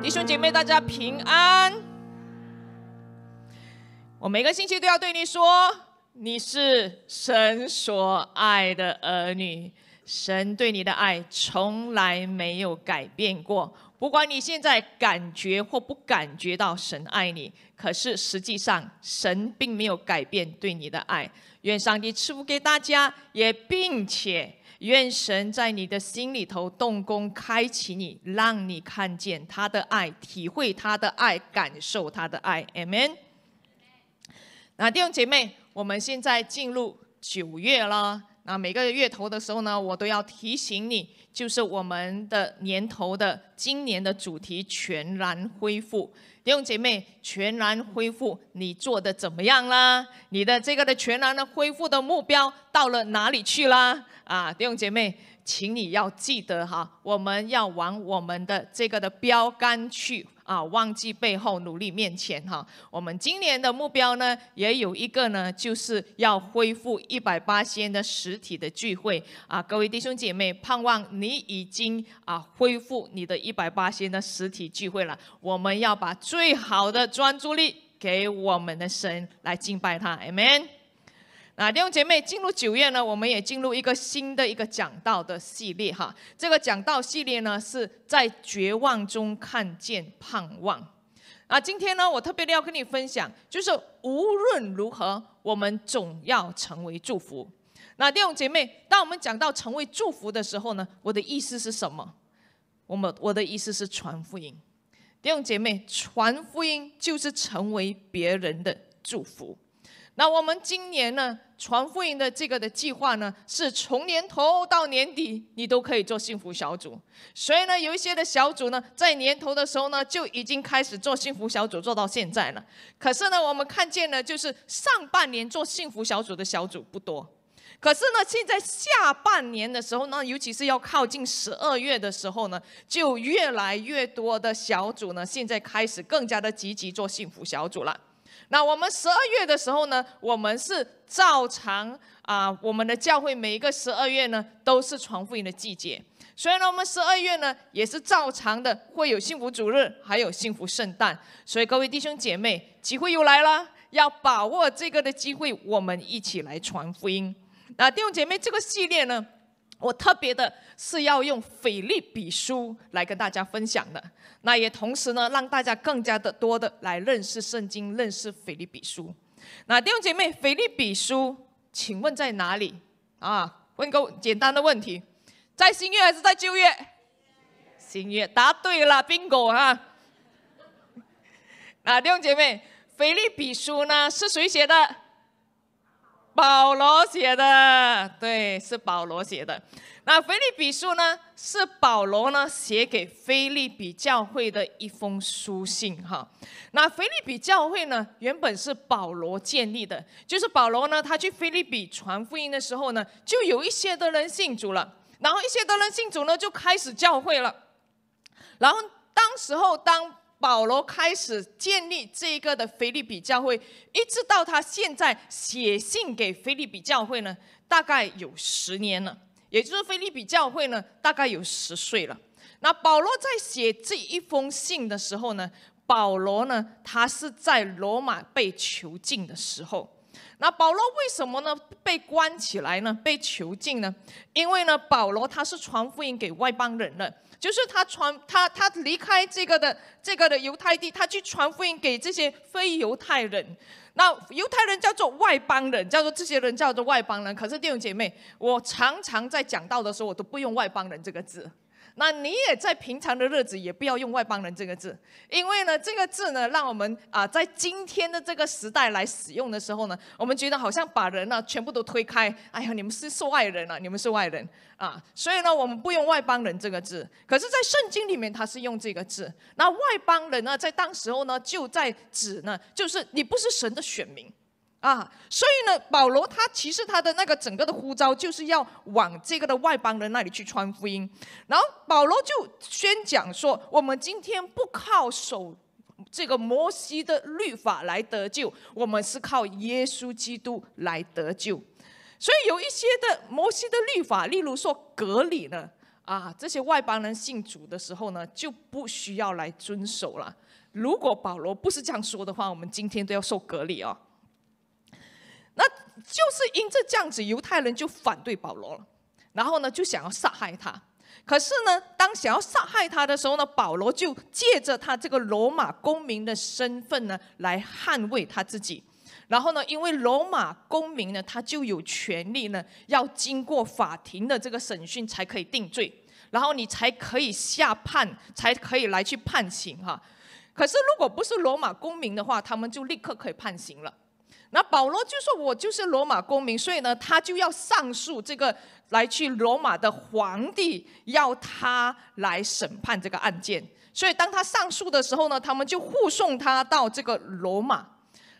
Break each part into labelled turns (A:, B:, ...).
A: 弟兄姐妹，大家平安！我每个星期都要对你说：“你是神所爱的儿女，神对你的爱从来没有改变过。不管你现在感觉或不感觉到神爱你，可是实际上神并没有改变对你的爱。愿上帝赐福给大家，也并且。”愿神在你的心里头动工，开启你，让你看见他的爱，体会他的爱，感受他的爱。Amen。那弟兄姐妹，我们现在进入九月了。啊，每个月头的时候呢，我都要提醒你，就是我们的年头的今年的主题全然恢复。弟兄姐妹，全然恢复，你做的怎么样啦？你的这个的全然的恢复的目标到了哪里去啦？啊，弟兄姐妹，请你要记得哈，我们要往我们的这个的标杆去。啊，忘记背后，努力面前，哈。我们今年的目标呢，也有一个呢，就是要恢复一百八仙的实体的聚会。啊，各位弟兄姐妹，盼望你已经啊恢复你的一百八仙的实体聚会了。我们要把最好的专注力给我们的神来敬拜他，e n 啊，弟兄姐妹，进入九月呢，我们也进入一个新的一个讲道的系列哈。这个讲道系列呢，是在绝望中看见盼望。啊，今天呢，我特别的要跟你分享，就是无论如何，我们总要成为祝福。那弟兄姐妹，当我们讲到成为祝福的时候呢，我的意思是什么？我们我的意思是传福音。弟兄姐妹，传福音就是成为别人的祝福。那我们今年呢传福音的这个的计划呢，是从年头到年底，你都可以做幸福小组。所以呢，有一些的小组呢，在年头的时候呢，就已经开始做幸福小组，做到现在了。可是呢，我们看见呢，就是上半年做幸福小组的小组不多，可是呢，现在下半年的时候呢，尤其是要靠近十二月的时候呢，就越来越多的小组呢，现在开始更加的积极做幸福小组了。那我们十二月的时候呢，我们是照常啊，我们的教会每一个十二月呢都是传福音的季节，所以呢，我们十二月呢也是照常的会有幸福主日，还有幸福圣诞，所以各位弟兄姐妹，机会又来了，要把握这个的机会，我们一起来传福音。那弟兄姐妹，这个系列呢？我特别的是要用《腓立比书》来跟大家分享的，那也同时呢，让大家更加的多的来认识圣经，认识《腓立比书》。那弟兄姐妹，《腓立比书》请问在哪里？啊，问个简单的问题，在新月还是在旧月？新月，答对了，bingo 哈！啊，弟兄姐妹，《腓立比书》呢是谁写的？保罗写的，对，是保罗写的。那《腓利比书》呢，是保罗呢写给腓利比教会的一封书信。哈，那腓利比教会呢，原本是保罗建立的。就是保罗呢，他去腓利比传福音的时候呢，就有一些的人信主了，然后一些的人信主呢，就开始教会了。然后当时候当。保罗开始建立这一个的菲利比教会，一直到他现在写信给菲利比教会呢，大概有十年了，也就是菲利比教会呢，大概有十岁了。那保罗在写这一封信的时候呢，保罗呢，他是在罗马被囚禁的时候。那保罗为什么呢被关起来呢，被囚禁呢？因为呢，保罗他是传福音给外邦人了。就是他传他他离开这个的这个的犹太地，他去传福音给这些非犹太人。那犹太人叫做外邦人，叫做这些人叫做外邦人。可是弟兄姐妹，我常常在讲道的时候，我都不用“外邦人”这个字。那你也在平常的日子也不要用“外邦人”这个字，因为呢，这个字呢，让我们啊，在今天的这个时代来使用的时候呢，我们觉得好像把人呢全部都推开，哎呀，你们是是外人啊，你们是外人啊，所以呢，我们不用“外邦人”这个字。可是，在圣经里面他是用这个字，那“外邦人”呢，在当时候呢，就在指呢，就是你不是神的选民。啊，所以呢，保罗他其实他的那个整个的呼召就是要往这个的外邦人那里去传福音，然后保罗就宣讲说：我们今天不靠守这个摩西的律法来得救，我们是靠耶稣基督来得救。所以有一些的摩西的律法，例如说隔离呢，啊，这些外邦人信主的时候呢，就不需要来遵守了。如果保罗不是这样说的话，我们今天都要受隔离哦。那就是因着这样子，犹太人就反对保罗了，然后呢，就想要杀害他。可是呢，当想要杀害他的时候呢，保罗就借着他这个罗马公民的身份呢，来捍卫他自己。然后呢，因为罗马公民呢，他就有权利呢，要经过法庭的这个审讯才可以定罪，然后你才可以下判，才可以来去判刑哈。可是如果不是罗马公民的话，他们就立刻可以判刑了。那保罗就说我就是罗马公民，所以呢，他就要上诉这个来去罗马的皇帝，要他来审判这个案件。所以当他上诉的时候呢，他们就护送他到这个罗马。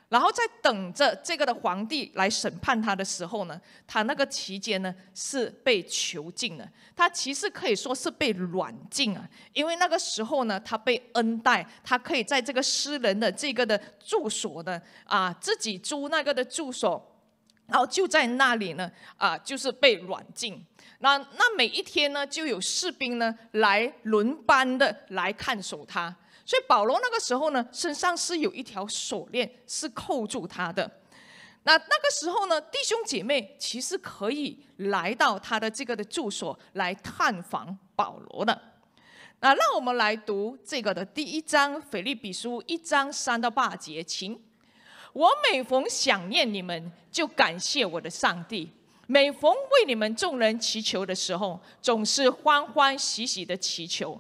A: 然后在等着这个的皇帝来审判他的时候呢，他那个期间呢是被囚禁的。他其实可以说是被软禁啊，因为那个时候呢，他被恩待，他可以在这个私人的这个的住所的啊，自己租那个的住所，然后就在那里呢啊，就是被软禁。那那每一天呢，就有士兵呢来轮班的来看守他。所以保罗那个时候呢，身上是有一条锁链是扣住他的。那那个时候呢，弟兄姐妹其实可以来到他的这个的住所来探访保罗的。那让我们来读这个的第一章腓利比书一章三到八节，请。我每逢想念你们，就感谢我的上帝；每逢为你们众人祈求的时候，总是欢欢喜喜的祈求。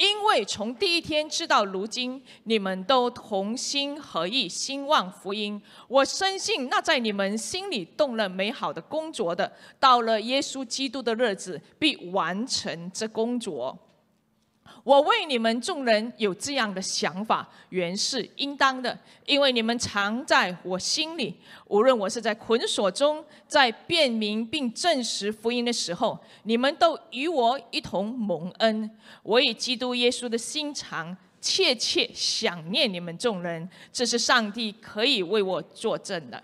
A: 因为从第一天直到如今，你们都同心合意，兴旺福音。我深信，那在你们心里动了美好的工作，的到了耶稣基督的日子，必完成这工作。我为你们众人有这样的想法，原是应当的，因为你们藏在我心里。无论我是在捆锁中，在辨明并证实福音的时候，你们都与我一同蒙恩。我以基督耶稣的心肠，切切想念你们众人，这是上帝可以为我作证的。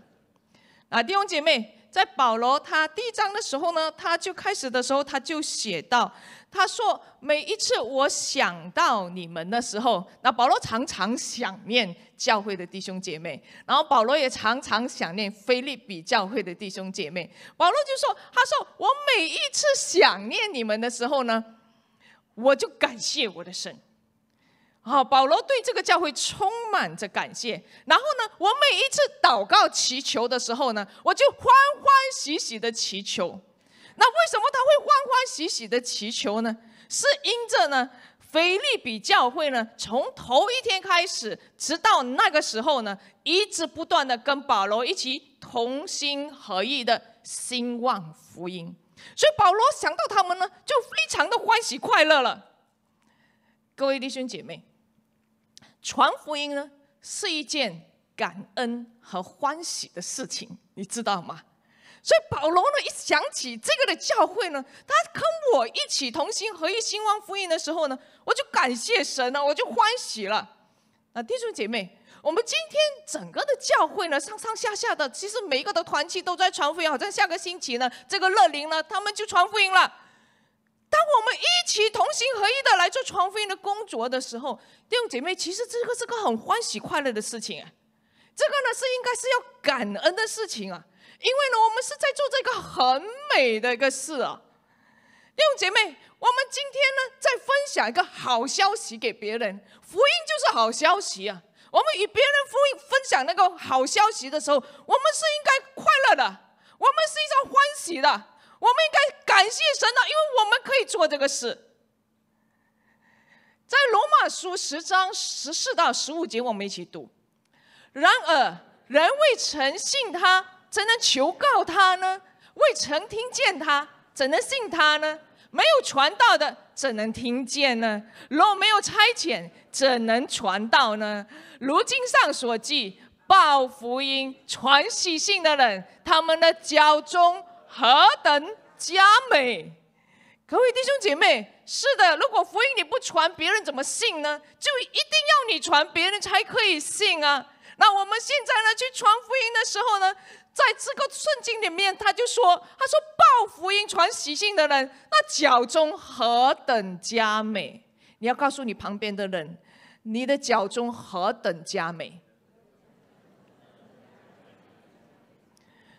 A: 啊，弟兄姐妹，在保罗他第一章的时候呢，他就开始的时候他就写到。他说：“每一次我想到你们的时候，那保罗常常想念教会的弟兄姐妹，然后保罗也常常想念菲利比教会的弟兄姐妹。保罗就说：他说我每一次想念你们的时候呢，我就感谢我的神。好，保罗对这个教会充满着感谢。然后呢，我每一次祷告祈求的时候呢，我就欢欢喜喜的祈求。”那为什么他会欢欢喜喜的祈求呢？是因着呢，腓利比教会呢，从头一天开始，直到那个时候呢，一直不断的跟保罗一起同心合意的兴旺福音，所以保罗想到他们呢，就非常的欢喜快乐了。各位弟兄姐妹，传福音呢是一件感恩和欢喜的事情，你知道吗？所以保罗呢，一想起这个的教会呢，他跟我一起同心合一兴旺福音的时候呢，我就感谢神了，我就欢喜了。啊，弟兄姐妹，我们今天整个的教会呢，上上下下的其实每一个的团契都在传福音。好像下个星期呢，这个乐灵呢，他们就传福音了。当我们一起同心合一的来做传福音的工作的时候，弟兄姐妹，其实这个是个很欢喜快乐的事情。啊，这个呢，是应该是要感恩的事情啊。因为呢，我们是在做这个很美的一个事啊，弟兄姐妹，我们今天呢在分享一个好消息给别人，福音就是好消息啊。我们与别人分分享那个好消息的时候，我们是应该快乐的，我们是应该欢喜的，我们应该感谢神的，因为我们可以做这个事。在罗马书十章十四到十五节，我们一起读。然而，人未曾信他。怎能求告他呢？未曾听见他，怎能信他呢？没有传道的，怎能听见呢？若没有差遣，怎能传道呢？如经上所记，报福音传喜信的人，他们的脚中何等佳美！各位弟兄姐妹，是的，如果福音你不传，别人怎么信呢？就一定要你传，别人才可以信啊。那我们现在呢，去传福音的时候呢？在这个圣经里面，他就说：“他说报福音、传喜信的人，那脚中何等佳美！你要告诉你旁边的人，你的脚中何等佳美！”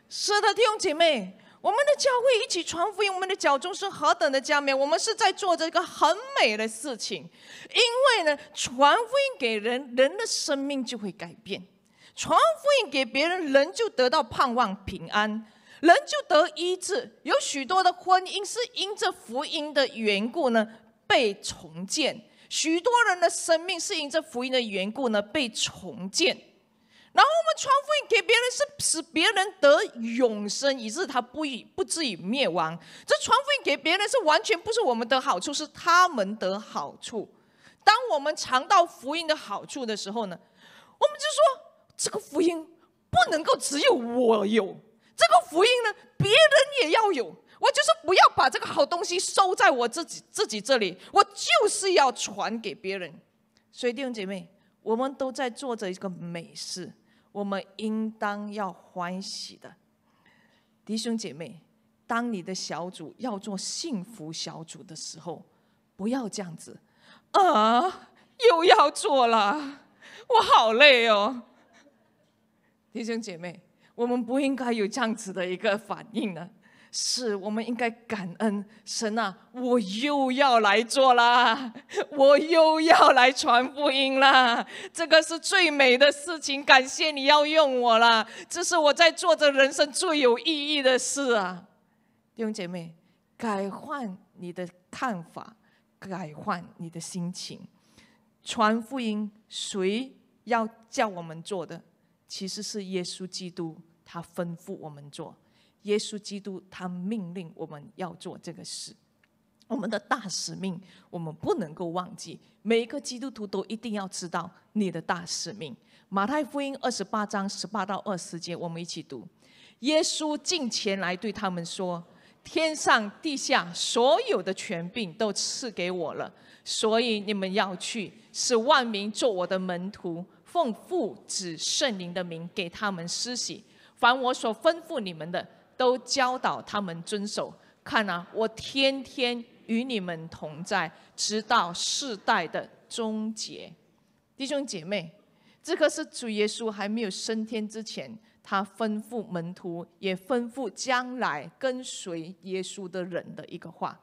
A: 是的，弟兄姐妹，我们的教会一起传福音，我们的脚中是何等的佳美！我们是在做这个很美的事情，因为呢，传福音给人，人的生命就会改变。传福音给别人，人就得到盼望平安，人就得医治。有许多的婚姻是因这福音的缘故呢被重建，许多人的生命是因这福音的缘故呢被重建。然后我们传福音给别人，是使别人得永生，以致他不不至于灭亡。这传福音给别人是完全不是我们的好处，是他们的好处。当我们尝到福音的好处的时候呢，我们就说。这个福音不能够只有我有，这个福音呢，别人也要有。我就是不要把这个好东西收在我自己自己这里，我就是要传给别人。所以弟兄姐妹，我们都在做着一个美事，我们应当要欢喜的。弟兄姐妹，当你的小组要做幸福小组的时候，不要这样子，啊，又要做了，我好累哦。弟兄姐妹，我们不应该有这样子的一个反应呢。是我们应该感恩神啊！我又要来做啦，我又要来传福音啦。这个是最美的事情，感谢你要用我啦，这是我在做着人生最有意义的事啊！弟兄姐妹，改换你的看法，改换你的心情。传福音，谁要叫我们做的？其实是耶稣基督，他吩咐我们做；耶稣基督，他命令我们要做这个事。我们的大使命，我们不能够忘记。每一个基督徒都一定要知道你的大使命。马太福音二十八章十八到二十节，我们一起读。耶稣近前来对他们说：“天上地下所有的权柄都赐给我了，所以你们要去，使万民做我的门徒。”奉父子圣灵的名，给他们施洗。凡我所吩咐你们的，都教导他们遵守。看啊，我天天与你们同在，直到世代的终结。弟兄姐妹，这可是主耶稣还没有升天之前，他吩咐门徒，也吩咐将来跟随耶稣的人的一个话。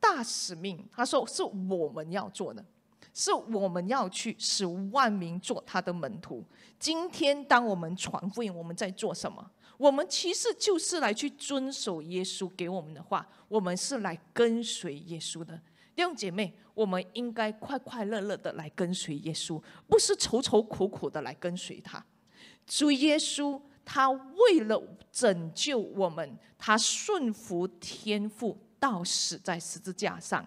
A: 大使命，他说是我们要做的。是我们要去使万民做他的门徒。今天，当我们传福音，我们在做什么？我们其实就是来去遵守耶稣给我们的话。我们是来跟随耶稣的。弟兄姐妹，我们应该快快乐乐的来跟随耶稣，不是愁愁苦苦的来跟随他。主耶稣，他为了拯救我们，他顺服天父，到死在十字架上。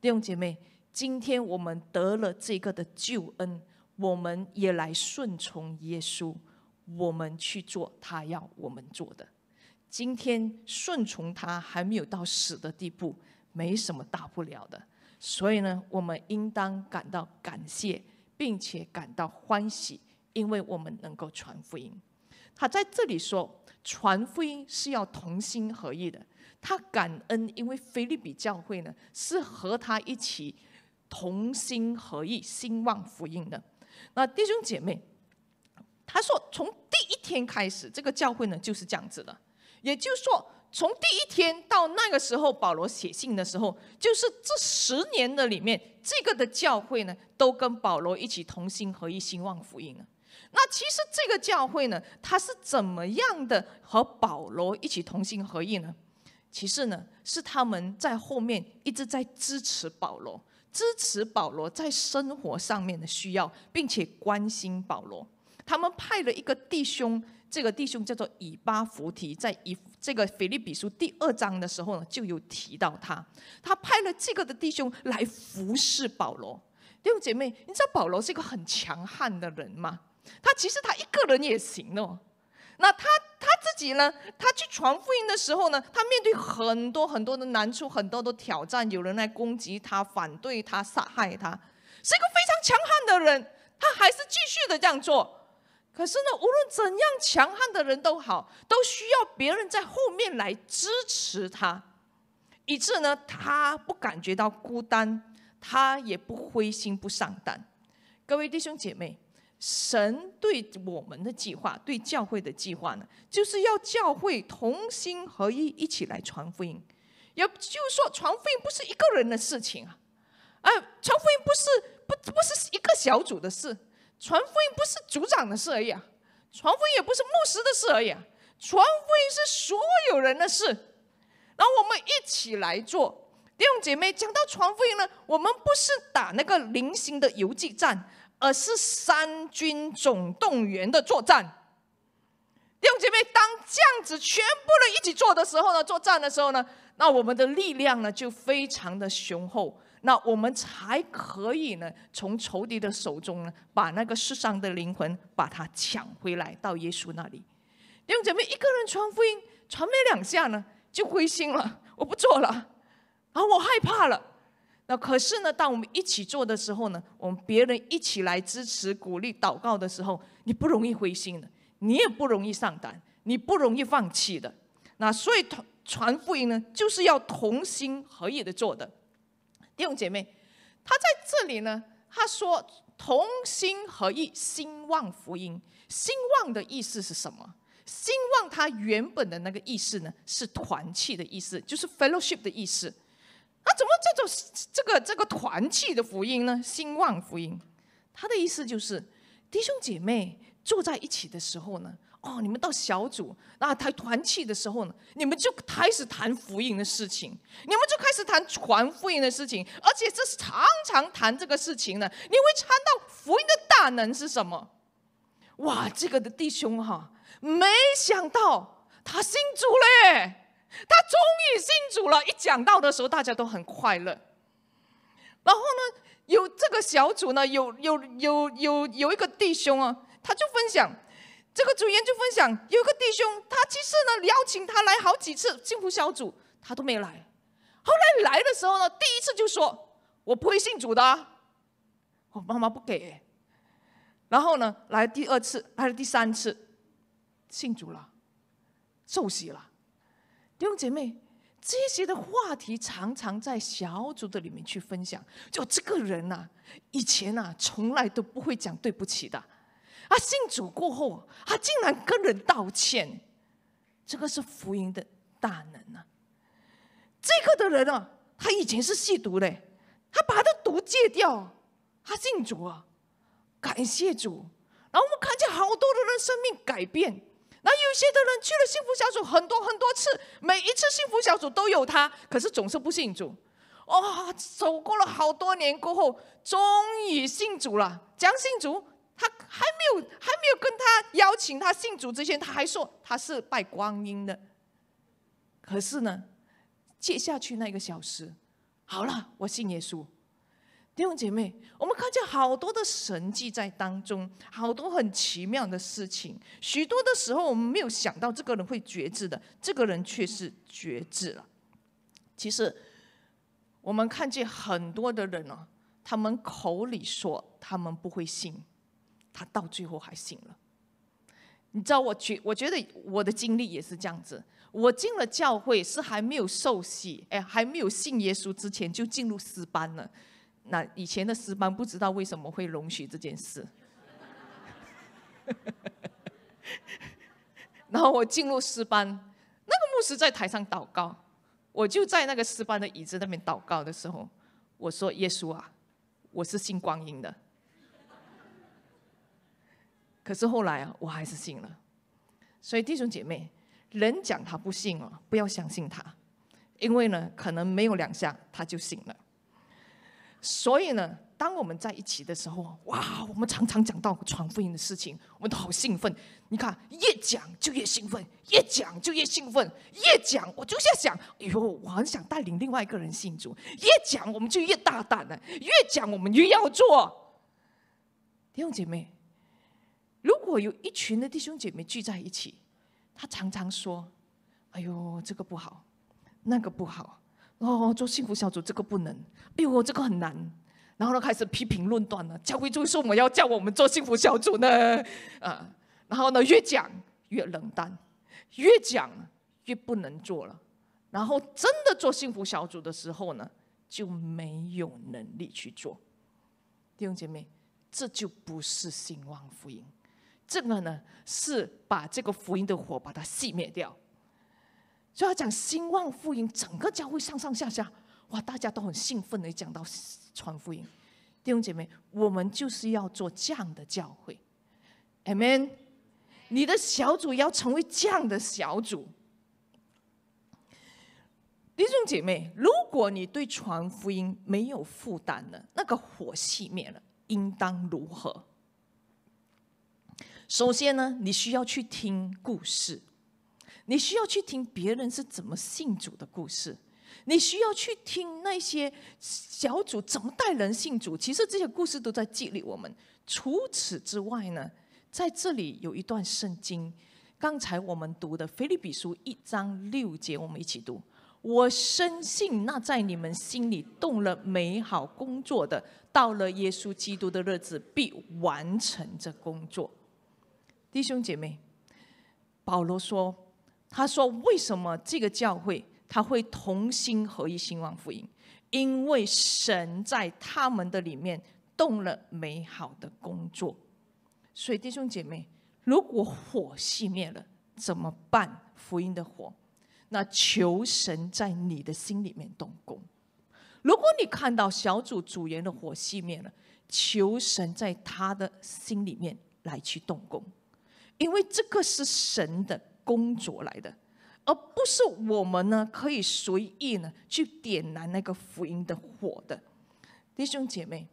A: 弟兄姐妹。今天我们得了这个的救恩，我们也来顺从耶稣，我们去做他要我们做的。今天顺从他还没有到死的地步，没什么大不了的。所以呢，我们应当感到感谢，并且感到欢喜，因为我们能够传福音。他在这里说，传福音是要同心合意的。他感恩，因为菲利比教会呢是和他一起。同心合意、兴旺福音的那弟兄姐妹，他说：“从第一天开始，这个教会呢就是这样子的。也就是说，从第一天到那个时候，保罗写信的时候，就是这十年的里面，这个的教会呢都跟保罗一起同心合意、兴旺福音的。那其实这个教会呢，他是怎么样的和保罗一起同心合意呢？其实呢，是他们在后面一直在支持保罗。”支持保罗在生活上面的需要，并且关心保罗，他们派了一个弟兄，这个弟兄叫做以巴弗提，在以这个腓利比书第二章的时候呢，就有提到他，他派了这个的弟兄来服侍保罗。弟兄姐妹，你知道保罗是一个很强悍的人吗？他其实他一个人也行哦，那他。他自己呢？他去传福音的时候呢？他面对很多很多的难处，很多的挑战，有人来攻击他、反对他、杀害他，是一个非常强悍的人。他还是继续的这样做。可是呢，无论怎样强悍的人都好，都需要别人在后面来支持他，以致呢，他不感觉到孤单，他也不灰心、不丧胆。各位弟兄姐妹。神对我们的计划，对教会的计划呢，就是要教会同心合一一起来传福音。也就是说，传福音不是一个人的事情啊，啊，传福音不是不不是一个小组的事，传福音不是组长的事而已啊，传福音也不是牧师的事而已啊，传福音是所有人的事。然后我们一起来做。弟兄姐妹，讲到传福音呢，我们不是打那个零星的游击战。而是三军总动员的作战，弟兄姐妹，当这样子全部人一起做的时候呢，作战的时候呢，那我们的力量呢就非常的雄厚，那我们才可以呢从仇敌的手中呢把那个受伤的灵魂把它抢回来到耶稣那里。弟兄姐妹，一个人传福音传没两下呢就灰心了，我不做了，啊，我害怕了。那可是呢，当我们一起做的时候呢，我们别人一起来支持、鼓励、祷告的时候，你不容易灰心的，你也不容易上当，你不容易放弃的。那所以传福音呢，就是要同心合意的做的。弟兄姐妹，他在这里呢，他说同心合意，兴旺福音。兴旺的意思是什么？兴旺它原本的那个意思呢，是团契的意思，就是 fellowship 的意思。那怎么这种这个这个团契的福音呢？兴旺福音，他的意思就是弟兄姐妹坐在一起的时候呢，哦，你们到小组啊谈团契的时候呢，你们就开始谈福音的事情，你们就开始谈传福音的事情，而且这是常常谈这个事情呢。你会参到福音的大能是什么？哇，这个的弟兄哈，没想到他信主了。他终于信主了。一讲到的时候，大家都很快乐。然后呢，有这个小组呢，有有有有有一个弟兄啊，他就分享，这个组员就分享，有个弟兄，他其实呢邀请他来好几次幸福小组，他都没来。后来来的时候呢，第一次就说：“我不会信主的，我妈妈不给。”然后呢，来第二次来了第三次，信主了，受洗了。弟兄姐妹，这些的话题常常在小组的里面去分享。就这个人呐，以前呐，从来都不会讲对不起的，啊，信主过后，他竟然跟人道歉，这个是福音的大能啊！这个的人啊，他以前是吸毒的，他把他的毒戒掉，他信主啊，感谢主。然后我们看见好多人的生命改变。而有些的人去了幸福小组很多很多次，每一次幸福小组都有他，可是总是不信主。哇，走过了好多年过后，终于信主了。讲信主，他还没有还没有跟他邀请他信主之前，他还说他是拜观音的。可是呢，接下去那个小时，好了，我信耶稣。弟兄姐妹，我们看见好多的神迹在当中，好多很奇妙的事情。许多的时候，我们没有想到这个人会绝知的，这个人却是绝知了。其实，我们看见很多的人呢，他们口里说他们不会信，他到最后还信了。你知道，我觉我觉得我的经历也是这样子。我进了教会是还没有受洗，哎，还没有信耶稣之前就进入私班了。那以前的师班不知道为什么会容许这件事，然后我进入师班，那个牧师在台上祷告，我就在那个师班的椅子那边祷告的时候，我说：“耶稣啊，我是信光阴的。”可是后来啊，我还是信了。所以弟兄姐妹，人讲他不信哦，不要相信他，因为呢，可能没有两下他就信了。所以呢，当我们在一起的时候，哇，我们常常讲到传福音的事情，我们都好兴奋。你看，越讲就越兴奋，越讲就越兴奋，越讲我就在想，哎呦，我很想带领另外一个人信主。越讲我们就越大胆了，越讲我们越要做。弟兄姐妹，如果有一群的弟兄姐妹聚在一起，他常常说：“哎呦，这个不好，那个不好。”哦，做幸福小组这个不能，哎呦，这个很难。然后呢，开始批评论断了，教会就是我们要叫我们做幸福小组呢，啊，然后呢，越讲越冷淡，越讲越不能做了。然后真的做幸福小组的时候呢，就没有能力去做。弟兄姐妹，这就不是兴旺福音，这个呢是把这个福音的火把它熄灭掉。就要讲兴旺福音，整个教会上上下下，哇，大家都很兴奋的讲到传福音。弟兄姐妹，我们就是要做这样的教会。Amen！你的小组要成为这样的小组。弟兄姐妹，如果你对传福音没有负担了，那个火熄灭了，应当如何？首先呢，你需要去听故事。你需要去听别人是怎么信主的故事，你需要去听那些小组怎么带人信主。其实这些故事都在激励我们。除此之外呢，在这里有一段圣经，刚才我们读的《菲律比书》一章六节，我们一起读。我深信，那在你们心里动了美好工作的，到了耶稣基督的日子，必完成这工作。弟兄姐妹，保罗说。他说：“为什么这个教会他会同心合一兴旺福音？因为神在他们的里面动了美好的工作。所以弟兄姐妹，如果火熄灭了怎么办？福音的火，那求神在你的心里面动工。如果你看到小组组员的火熄灭了，求神在他的心里面来去动工，因为这个是神的。”工作来的，而不是我们呢可以随意呢去点燃那个福音的火的弟兄姐妹。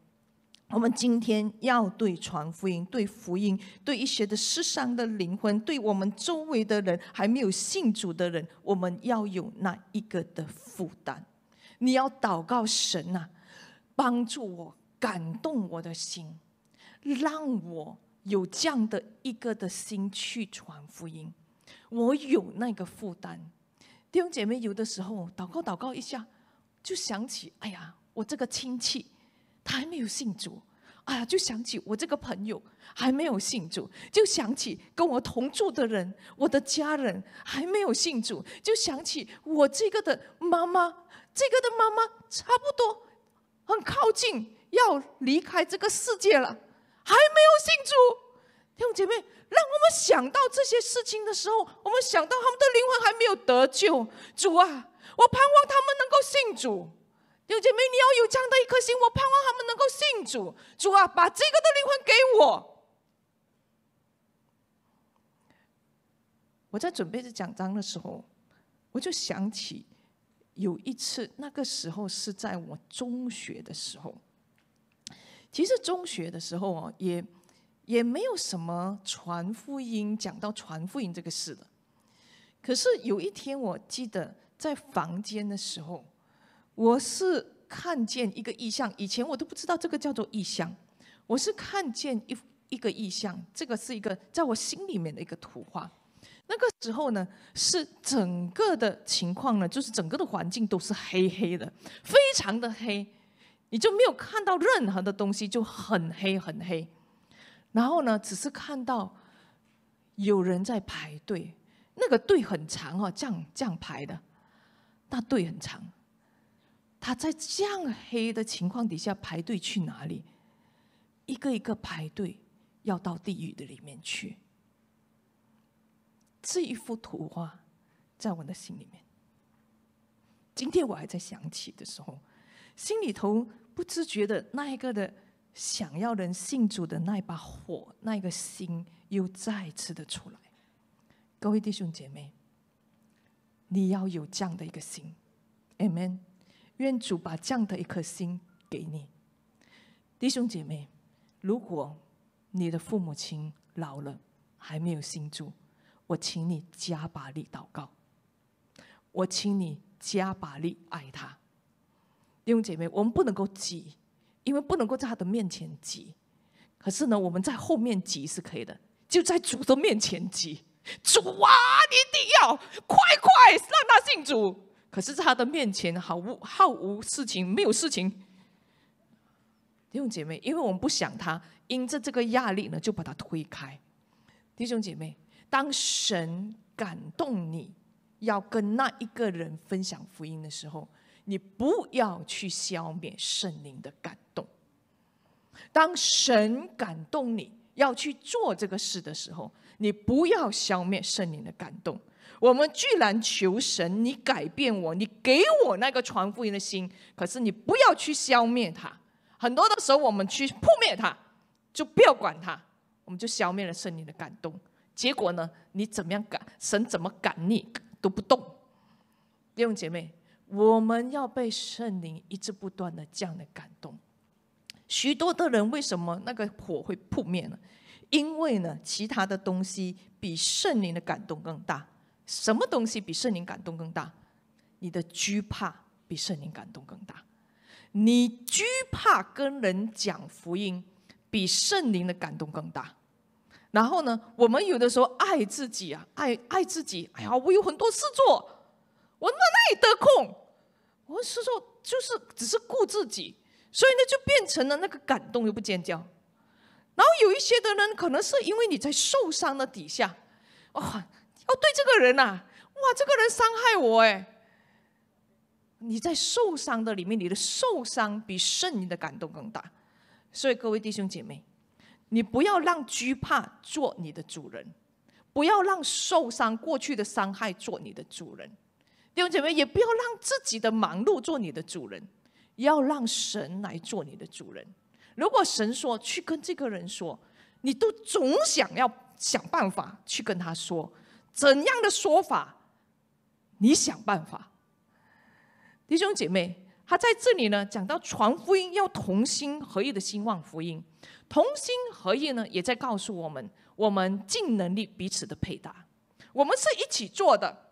A: 我们今天要对传福音、对福音、对一些的失散的灵魂、对我们周围的人还没有信主的人，我们要有那一个的负担。你要祷告神啊，帮助我感动我的心，让我有这样的一个的心去传福音。我有那个负担，弟兄姐妹，有的时候祷告祷告一下，就想起，哎呀，我这个亲戚他还没有信主，呀，就想起我这个朋友还没有信主，就想起跟我同住的人，我的家人还没有信主，就想起我这个的妈妈，这个的妈妈差不多很靠近要离开这个世界了，还没有信主。弟兄姐妹，让我们想到这些事情的时候，我们想到他们的灵魂还没有得救。主啊，我盼望他们能够信主。弟兄姐妹，你要有这样的一颗心，我盼望他们能够信主。主啊，把这个的灵魂给我。我在准备这讲章的时候，我就想起有一次，那个时候是在我中学的时候。其实中学的时候啊，也。也没有什么传福音，讲到传福音这个事的。可是有一天，我记得在房间的时候，我是看见一个意象。以前我都不知道这个叫做意象，我是看见一一个意象，这个是一个在我心里面的一个图画。那个时候呢，是整个的情况呢，就是整个的环境都是黑黑的，非常的黑，你就没有看到任何的东西，就很黑很黑。然后呢？只是看到有人在排队，那个队很长哦，这样这样排的，那队很长。他在这样黑的情况底下排队去哪里？一个一个排队要到地狱的里面去。这一幅图画在我的心里面，今天我还在想起的时候，心里头不自觉的那一个的。想要人信主的那把火，那一个心又再次的出来。各位弟兄姐妹，你要有这样的一个心，amen。愿主把这样的一颗心给你，弟兄姐妹。如果你的父母亲老了还没有信主，我请你加把力祷告，我请你加把力爱他。弟兄姐妹，我们不能够挤。因为不能够在他的面前急，可是呢，我们在后面急是可以的，就在主的面前急，主啊，你一定要快快让他信主。可是，在他的面前，毫无毫无事情，没有事情。弟兄姐妹，因为我们不想他因着这个压力呢，就把他推开。弟兄姐妹，当神感动你要跟那一个人分享福音的时候，你不要去消灭圣灵的感。当神感动你要去做这个事的时候，你不要消灭圣灵的感动。我们居然求神，你改变我，你给我那个传福音的心，可是你不要去消灭它。很多的时候，我们去扑灭它，就不要管它，我们就消灭了圣灵的感动。结果呢，你怎么样感神怎么感你都不动。弟兄姐妹，我们要被圣灵一直不断的这样的感动。许多的人为什么那个火会扑灭呢？因为呢，其他的东西比圣灵的感动更大。什么东西比圣灵感动更大？你的惧怕比圣灵感动更大。你惧怕跟人讲福音，比圣灵的感动更大。然后呢，我们有的时候爱自己啊，爱爱自己。哎呀，我有很多事做，我哪里得空？我是说，就是只是顾自己。所以呢，就变成了那个感动又不尖叫，然后有一些的人可能是因为你在受伤的底下，哇，哦，对这个人呐，哇，这个人伤害我哎，你在受伤的里面，你的受伤比圣灵的感动更大。所以各位弟兄姐妹，你不要让惧怕做你的主人，不要让受伤过去的伤害做你的主人，弟兄姐妹也不要让自己的忙碌做你的主人。要让神来做你的主人。如果神说去跟这个人说，你都总想要想办法去跟他说怎样的说法？你想办法。弟兄姐妹，他在这里呢讲到传福音要同心合意的兴旺福音，同心合意呢，也在告诉我们，我们尽能力彼此的配搭，我们是一起做的。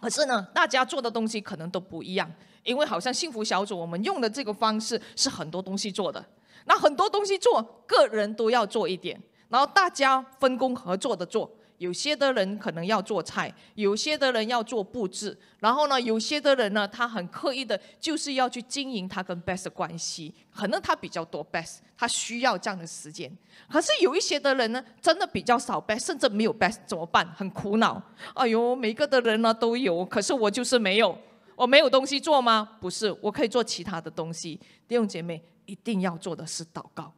A: 可是呢，大家做的东西可能都不一样。因为好像幸福小组，我们用的这个方式是很多东西做的，那很多东西做，个人都要做一点，然后大家分工合作的做，有些的人可能要做菜，有些的人要做布置，然后呢，有些的人呢，他很刻意的，就是要去经营他跟 best 关系，可能他比较多 best，他需要这样的时间。可是有一些的人呢，真的比较少 best，甚至没有 best 怎么办？很苦恼。哎呦，每个的人呢都有，可是我就是没有。我没有东西做吗？不是，我可以做其他的东西。弟兄姐妹，一定要做的是祷告。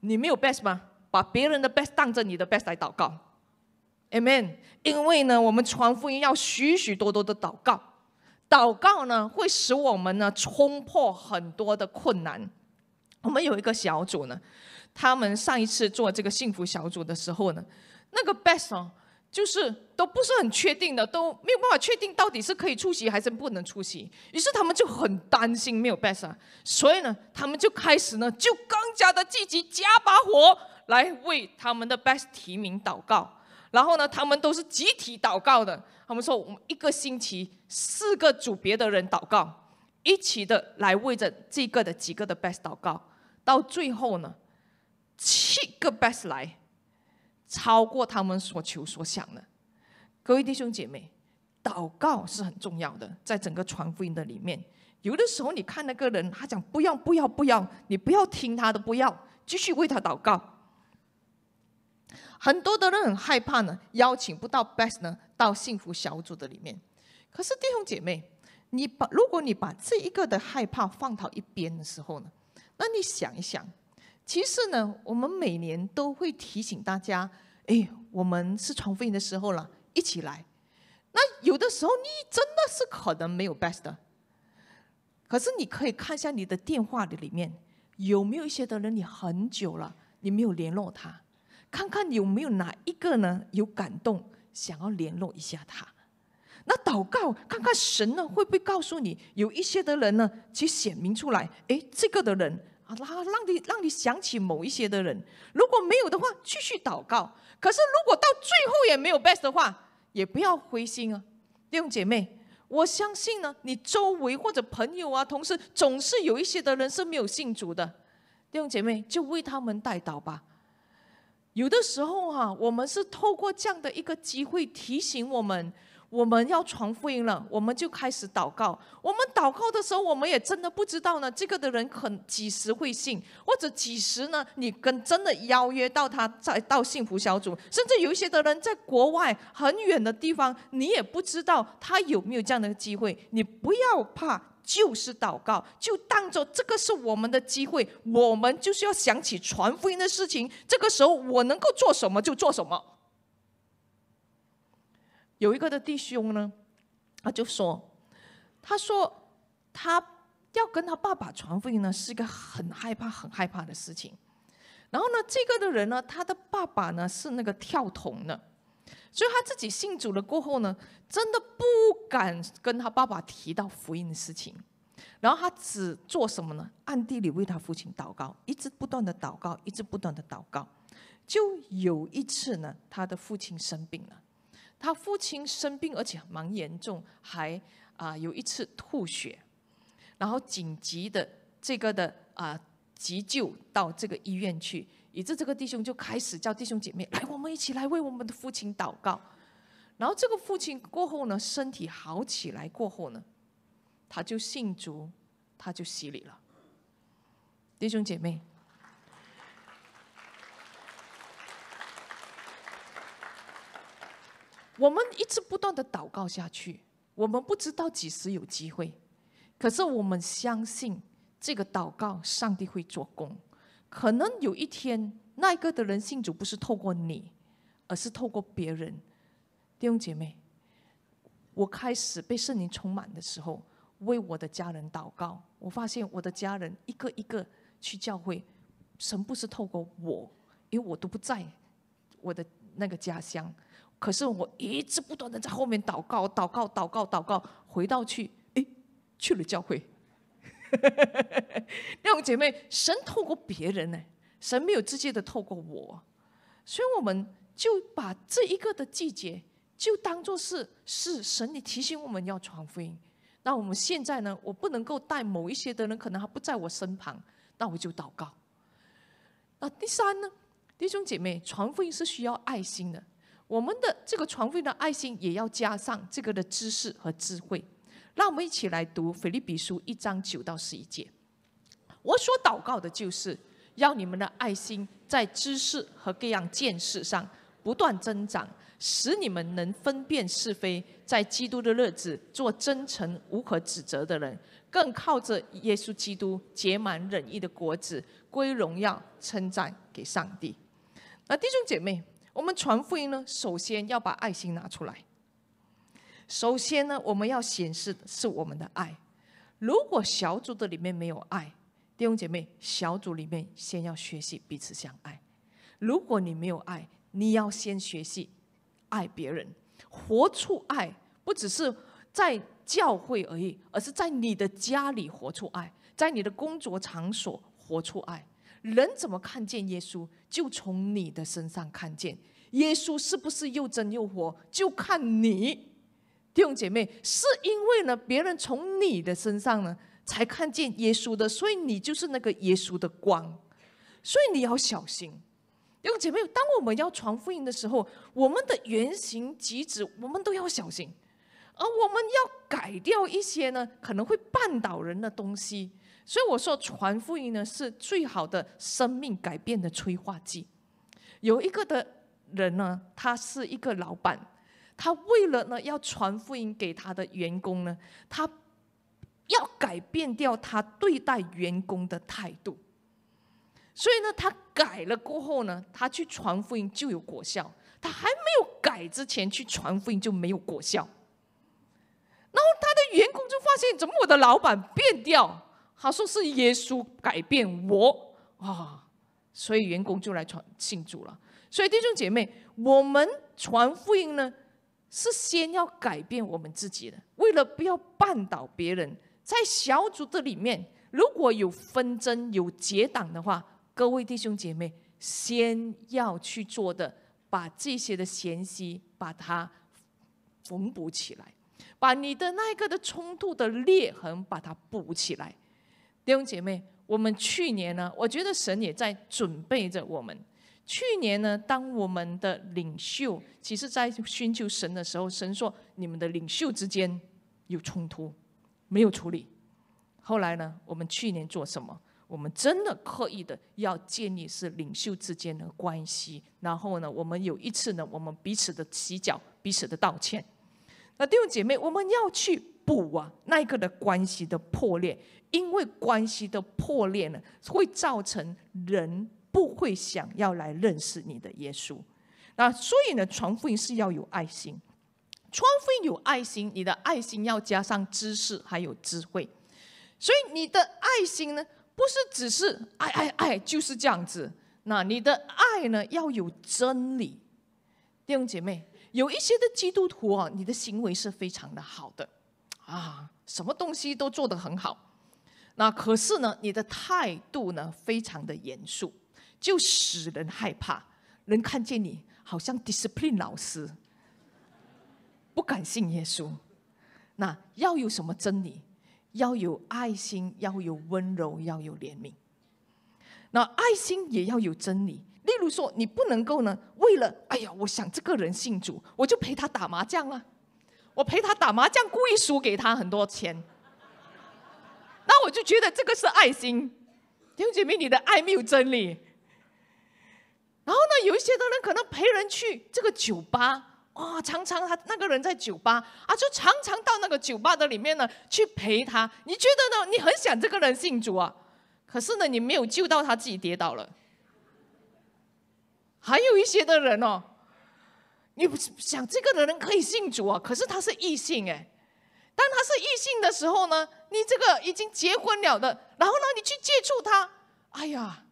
A: 你没有 best 吗？把别人的 best 当着你的 best 来祷告。Amen。因为呢，我们传福音要许许多多的祷告，祷告呢会使我们呢冲破很多的困难。我们有一个小组呢，他们上一次做这个幸福小组的时候呢，那个 best。哦。就是都不是很确定的，都没有办法确定到底是可以出席还是不能出席。于是他们就很担心没有 best，所以呢，他们就开始呢就更加的积极加把火来为他们的 best 提名祷告。然后呢，他们都是集体祷告的。他们说，我们一个星期四个组别的人祷告，一起的来为着这个的几个的 best 祷告。到最后呢，七个 best 来。超过他们所求所想的，各位弟兄姐妹，祷告是很重要的。在整个传福音的里面，有的时候你看那个人，他讲不要不要不要，你不要听他的，不要继续为他祷告。很多的人很害怕呢，邀请不到 best 呢到幸福小组的里面。可是弟兄姐妹，你把如果你把这一个的害怕放到一边的时候呢，那你想一想，其实呢，我们每年都会提醒大家。哎，我们是传福音的时候了，一起来。那有的时候你真的是可能没有 best 的，可是你可以看一下你的电话的里面有没有一些的人，你很久了，你没有联络他，看看有没有哪一个呢有感动，想要联络一下他。那祷告，看看神呢会不会告诉你有一些的人呢，去显明出来。哎，这个的人啊，他让你让你想起某一些的人，如果没有的话，继续祷告。可是，如果到最后也没有 best 的话，也不要灰心啊，弟兄姐妹。我相信呢，你周围或者朋友啊、同事，总是有一些的人是没有信主的，弟兄姐妹就为他们代祷吧。有的时候哈，我们是透过这样的一个机会提醒我们。我们要传福音了，我们就开始祷告。我们祷告的时候，我们也真的不知道呢，这个的人肯几时会信，或者几时呢？你跟真的邀约到他再到幸福小组，甚至有一些的人在国外很远的地方，你也不知道他有没有这样的机会。你不要怕，就是祷告，就当做这个是我们的机会，我们就是要想起传福音的事情。这个时候，我能够做什么就做什么。有一个的弟兄呢，他就说：“他说他要跟他爸爸传福音呢，是一个很害怕、很害怕的事情。然后呢，这个的人呢，他的爸爸呢是那个跳桶的，所以他自己信主了过后呢，真的不敢跟他爸爸提到福音的事情。然后他只做什么呢？暗地里为他父亲祷告，一直不断的祷告，一直不断的祷告。就有一次呢，他的父亲生病了。”他父亲生病，而且蛮严重，还啊有一次吐血，然后紧急的这个的啊急救到这个医院去，以致这个弟兄就开始叫弟兄姐妹来，我们一起来为我们的父亲祷告。然后这个父亲过后呢，身体好起来过后呢，他就信主，他就洗礼了。弟兄姐妹。我们一直不断的祷告下去，我们不知道几时有机会，可是我们相信这个祷告，上帝会做工。可能有一天，那一个的人信主不是透过你，而是透过别人。弟兄姐妹，我开始被圣灵充满的时候，为我的家人祷告，我发现我的家人一个一个去教会，神不是透过我，因为我都不在我的那个家乡。可是我一直不断的在后面祷告，祷告，祷告，祷告，回到去，哎，去了教会。弟兄姐妹，神透过别人呢，神没有直接的透过我，所以我们就把这一个的季节就当做是是神你提醒我们要传福音。那我们现在呢，我不能够带某一些的人，可能还不在我身旁，那我就祷告。那第三呢，弟兄姐妹，传福音是需要爱心的。我们的这个传福音的爱心也要加上这个的知识和智慧。让我们一起来读腓立比书一章九到十一节。我所祷告的就是，要你们的爱心在知识和各样见识上不断增长，使你们能分辨是非，在基督的日子做真诚无可指责的人，更靠着耶稣基督结满忍义的果子，归荣耀称赞给上帝。那弟兄姐妹。我们传福音呢，首先要把爱心拿出来。首先呢，我们要显示的是我们的爱。如果小组的里面没有爱，弟兄姐妹，小组里面先要学习彼此相爱。如果你没有爱，你要先学习爱别人，活出爱，不只是在教会而已，而是在你的家里活出爱，在你的工作场所活出爱。人怎么看见耶稣，就从你的身上看见耶稣，是不是又真又活，就看你。弟兄姐妹，是因为呢，别人从你的身上呢，才看见耶稣的，所以你就是那个耶稣的光。所以你要小心，弟兄姐妹，当我们要传福音的时候，我们的言行举止，我们都要小心，而我们要改掉一些呢，可能会绊倒人的东西。所以我说，传福音呢是最好的生命改变的催化剂。有一个的人呢，他是一个老板，他为了呢要传福音给他的员工呢，他要改变掉他对待员工的态度。所以呢，他改了过后呢，他去传福音就有果效；他还没有改之前去传福音就没有果效。然后他的员工就发现，怎么我的老板变掉？好说，是耶稣改变我啊，所以员工就来传信主了。所以弟兄姐妹，我们传福音呢，是先要改变我们自己的，为了不要绊倒别人，在小组的里面，如果有纷争、有结党的话，各位弟兄姐妹，先要去做的，把这些的嫌隙把它缝补起来，把你的那一个的冲突的裂痕把它补起来。弟兄姐妹，我们去年呢，我觉得神也在准备着我们。去年呢，当我们的领袖其实在寻求神的时候，神说你们的领袖之间有冲突，没有处理。后来呢，我们去年做什么？我们真的刻意的要建立是领袖之间的关系。然后呢，我们有一次呢，我们彼此的洗脚，彼此的道歉。那弟兄姐妹，我们要去补啊，那一个的关系的破裂，因为关系的破裂呢，会造成人不会想要来认识你的耶稣。那所以呢，传福音是要有爱心，传福音有爱心，你的爱心要加上知识还有智慧。所以你的爱心呢，不是只是爱爱爱就是这样子。那你的爱呢，要有真理，弟兄姐妹。有一些的基督徒啊，你的行为是非常的好的，啊，什么东西都做得很好。那可是呢，你的态度呢非常的严肃，就使人害怕，能看见你好像 discipline 老师，不敢信耶稣。那要有什么真理？要有爱心，要有温柔，要有怜悯。那爱心也要有真理。例如说，你不能够呢，为了哎呀，我想这个人信主，我就陪他打麻将了。我陪他打麻将，故意输给他很多钱。那我就觉得这个是爱心，弟兄姐妹，你的爱没有真理。然后呢，有一些的人可能陪人去这个酒吧啊，常常他那个人在酒吧啊，就常常到那个酒吧的里面呢去陪他。你觉得呢？你很想这个人信主啊，可是呢，你没有救到他自己跌倒了。还有一些的人哦，你不想这个人可以信主啊，可是他是异性哎。当他是异性的时候呢，你这个已经结婚了的，然后呢，你去接触他，哎呀，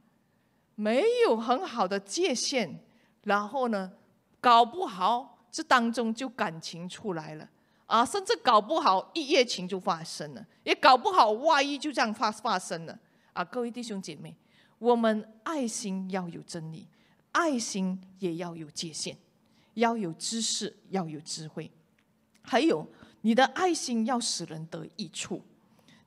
A: 没有很好的界限，然后呢，搞不好这当中就感情出来了啊，甚至搞不好一夜情就发生了，也搞不好外遇就这样发发生了啊。各位弟兄姐妹，我们爱心要有真理。爱心也要有界限，要有知识，要有智慧，还有你的爱心要使人得益处。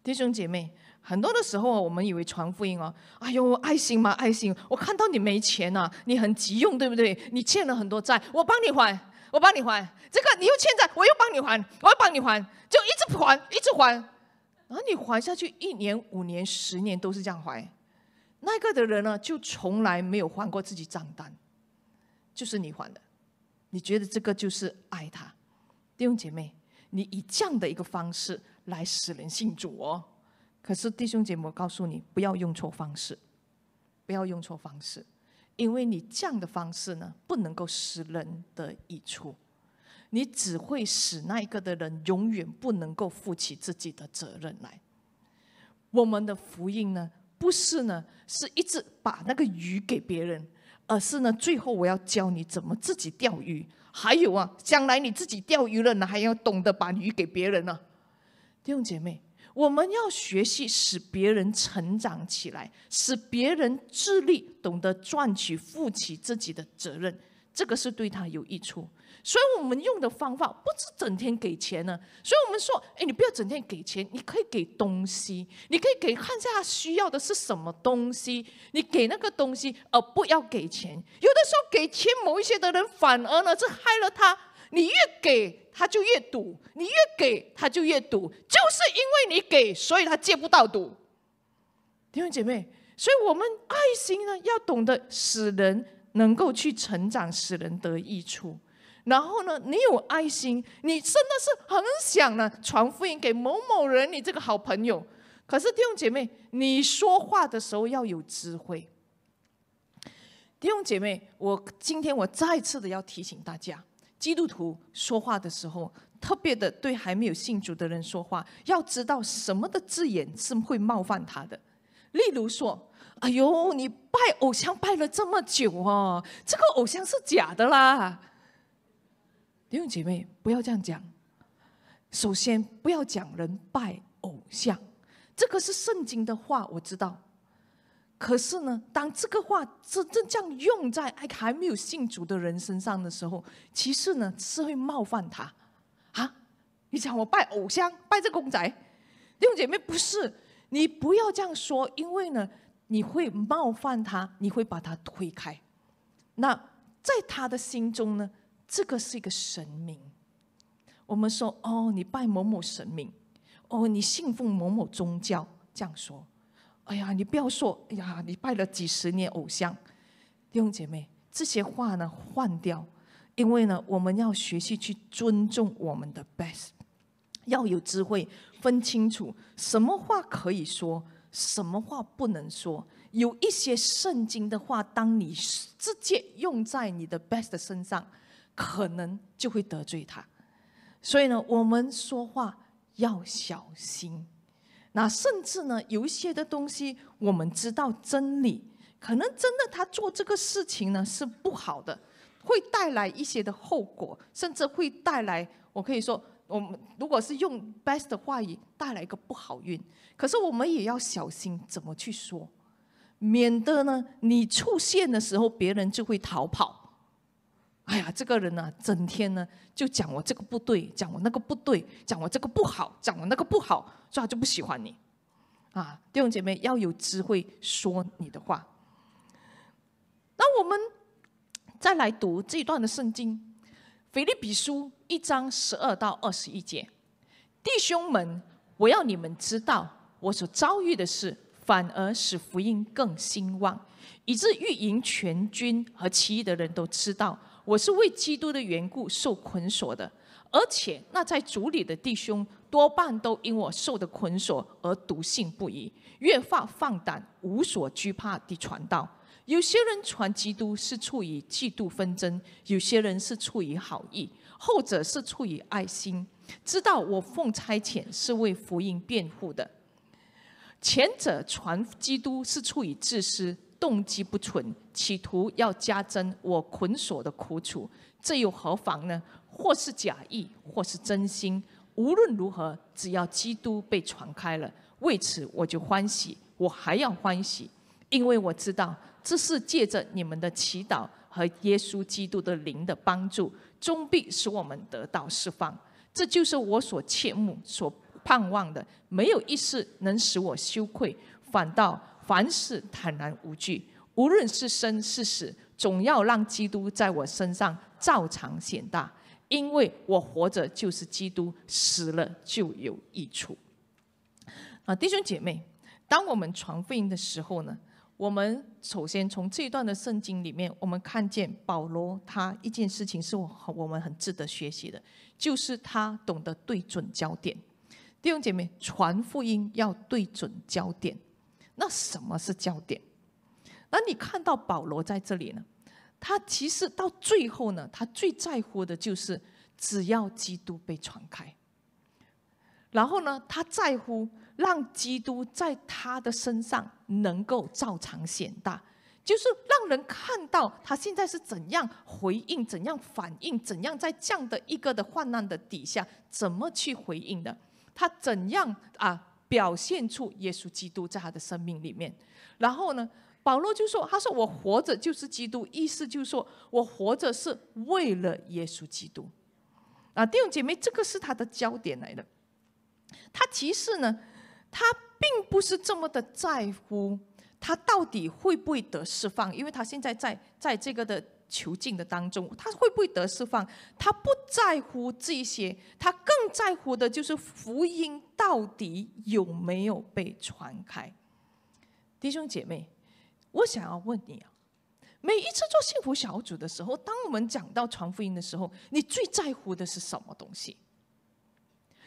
A: 弟兄姐妹，很多的时候啊，我们以为传福音哦，哎呦，爱心嘛，爱心，我看到你没钱呐，你很急用，对不对？你欠了很多债，我帮你还，我帮你还，这个你又欠债，我又帮你还，我又帮你还，就一直还，一直还，后你还下去一年、五年、十年都是这样还。那个的人呢，就从来没有还过自己账单，就是你还的，你觉得这个就是爱他，弟兄姐妹，你以这样的一个方式来使人信主哦。可是弟兄姐妹，我告诉你，不要用错方式，不要用错方式，因为你这样的方式呢，不能够使人得益处，你只会使那一个的人永远不能够负起自己的责任来。我们的福音呢？不是呢，是一直把那个鱼给别人，而是呢，最后我要教你怎么自己钓鱼。还有啊，将来你自己钓鱼了呢，还要懂得把鱼给别人呢。弟兄姐妹，我们要学习使别人成长起来，使别人自立，懂得赚取、负起自己的责任，这个是对他有益处。所以我们用的方法不是整天给钱呢，所以我们说，哎，你不要整天给钱，你可以给东西，你可以给看下他需要的是什么东西，你给那个东西，而不要给钱。有的时候给钱，某一些的人反而呢是害了他。你越给他就越赌，你越给他就越赌，就是因为你给，所以他戒不到赌。弟兄姐妹，所以我们爱心呢要懂得使人能够去成长，使人得益处。然后呢？你有爱心，你真的是很想呢传福音给某某人，你这个好朋友。可是弟兄姐妹，你说话的时候要有智慧。弟兄姐妹，我今天我再次的要提醒大家，基督徒说话的时候，特别的对还没有信主的人说话，要知道什么的字眼是会冒犯他的。例如说，哎呦，你拜偶像拜了这么久哦，这个偶像是假的啦。弟兄姐妹，不要这样讲。首先，不要讲人拜偶像，这个是圣经的话，我知道。可是呢，当这个话真正这样用在还还没有信主的人身上的时候，其实呢是会冒犯他啊！你讲我拜偶像，拜这公仔？弟兄姐妹，不是你不要这样说，因为呢，你会冒犯他，你会把他推开。那在他的心中呢？这个是一个神明，我们说哦，你拜某某神明，哦，你信奉某某宗教，这样说，哎呀，你不要说，哎呀，你拜了几十年偶像，弟兄姐妹，这些话呢换掉，因为呢，我们要学习去尊重我们的 best，要有智慧，分清楚什么话可以说，什么话不能说，有一些圣经的话，当你直接用在你的 best 身上。可能就会得罪他，所以呢，我们说话要小心。那甚至呢，有一些的东西我们知道真理，可能真的他做这个事情呢是不好的，会带来一些的后果，甚至会带来我可以说，我们如果是用 best 的话语带来一个不好运，可是我们也要小心怎么去说，免得呢你出现的时候别人就会逃跑。哎呀，这个人呢，整天呢就讲我这个不对，讲我那个不对，讲我这个不好，讲我那个不好，他就不喜欢你。啊，弟兄姐妹要有机会说你的话。那我们再来读这一段的圣经，《腓利比书》一章十二到二十一节，弟兄们，我要你们知道，我所遭遇的事，反而使福音更兴旺，以致遇营全军和其余的人都知道。我是为基督的缘故受捆锁的，而且那在主里的弟兄多半都因我受的捆锁而笃信不疑，越发放胆无所惧怕地传道。有些人传基督是出于嫉妒纷争，有些人是出于好意，后者是出于爱心，知道我奉差遣是为福音辩护的。前者传基督是出于自私。动机不纯，企图要加增我捆锁的苦楚，这又何妨呢？或是假意，或是真心，无论如何，只要基督被传开了，为此我就欢喜，我还要欢喜，因为我知道这是借着你们的祈祷和耶稣基督的灵的帮助，终必使我们得到释放。这就是我所切慕、所盼望的，没有一事能使我羞愧，反倒。凡事坦然无惧，无论是生是死，总要让基督在我身上照常显大，因为我活着就是基督，死了就有益处。啊，弟兄姐妹，当我们传福音的时候呢，我们首先从这一段的圣经里面，我们看见保罗他一件事情是我们很值得学习的，就是他懂得对准焦点。弟兄姐妹，传福音要对准焦点。那什么是焦点？那你看到保罗在这里呢？他其实到最后呢，他最在乎的就是只要基督被传开，然后呢，他在乎让基督在他的身上能够照常显大，就是让人看到他现在是怎样回应、怎样反应、怎样在这样的一个的患难的底下怎么去回应的，他怎样啊？表现出耶稣基督在他的生命里面，然后呢，保罗就说：“他说我活着就是基督，意思就是说我活着是为了耶稣基督。”啊，弟兄姐妹，这个是他的焦点来的。他其实呢，他并不是这么的在乎他到底会不会得释放，因为他现在在在这个的。囚禁的当中，他会不会得释放？他不在乎这些，他更在乎的就是福音到底有没有被传开。弟兄姐妹，我想要问你啊，每一次做幸福小组的时候，当我们讲到传福音的时候，你最在乎的是什么东西？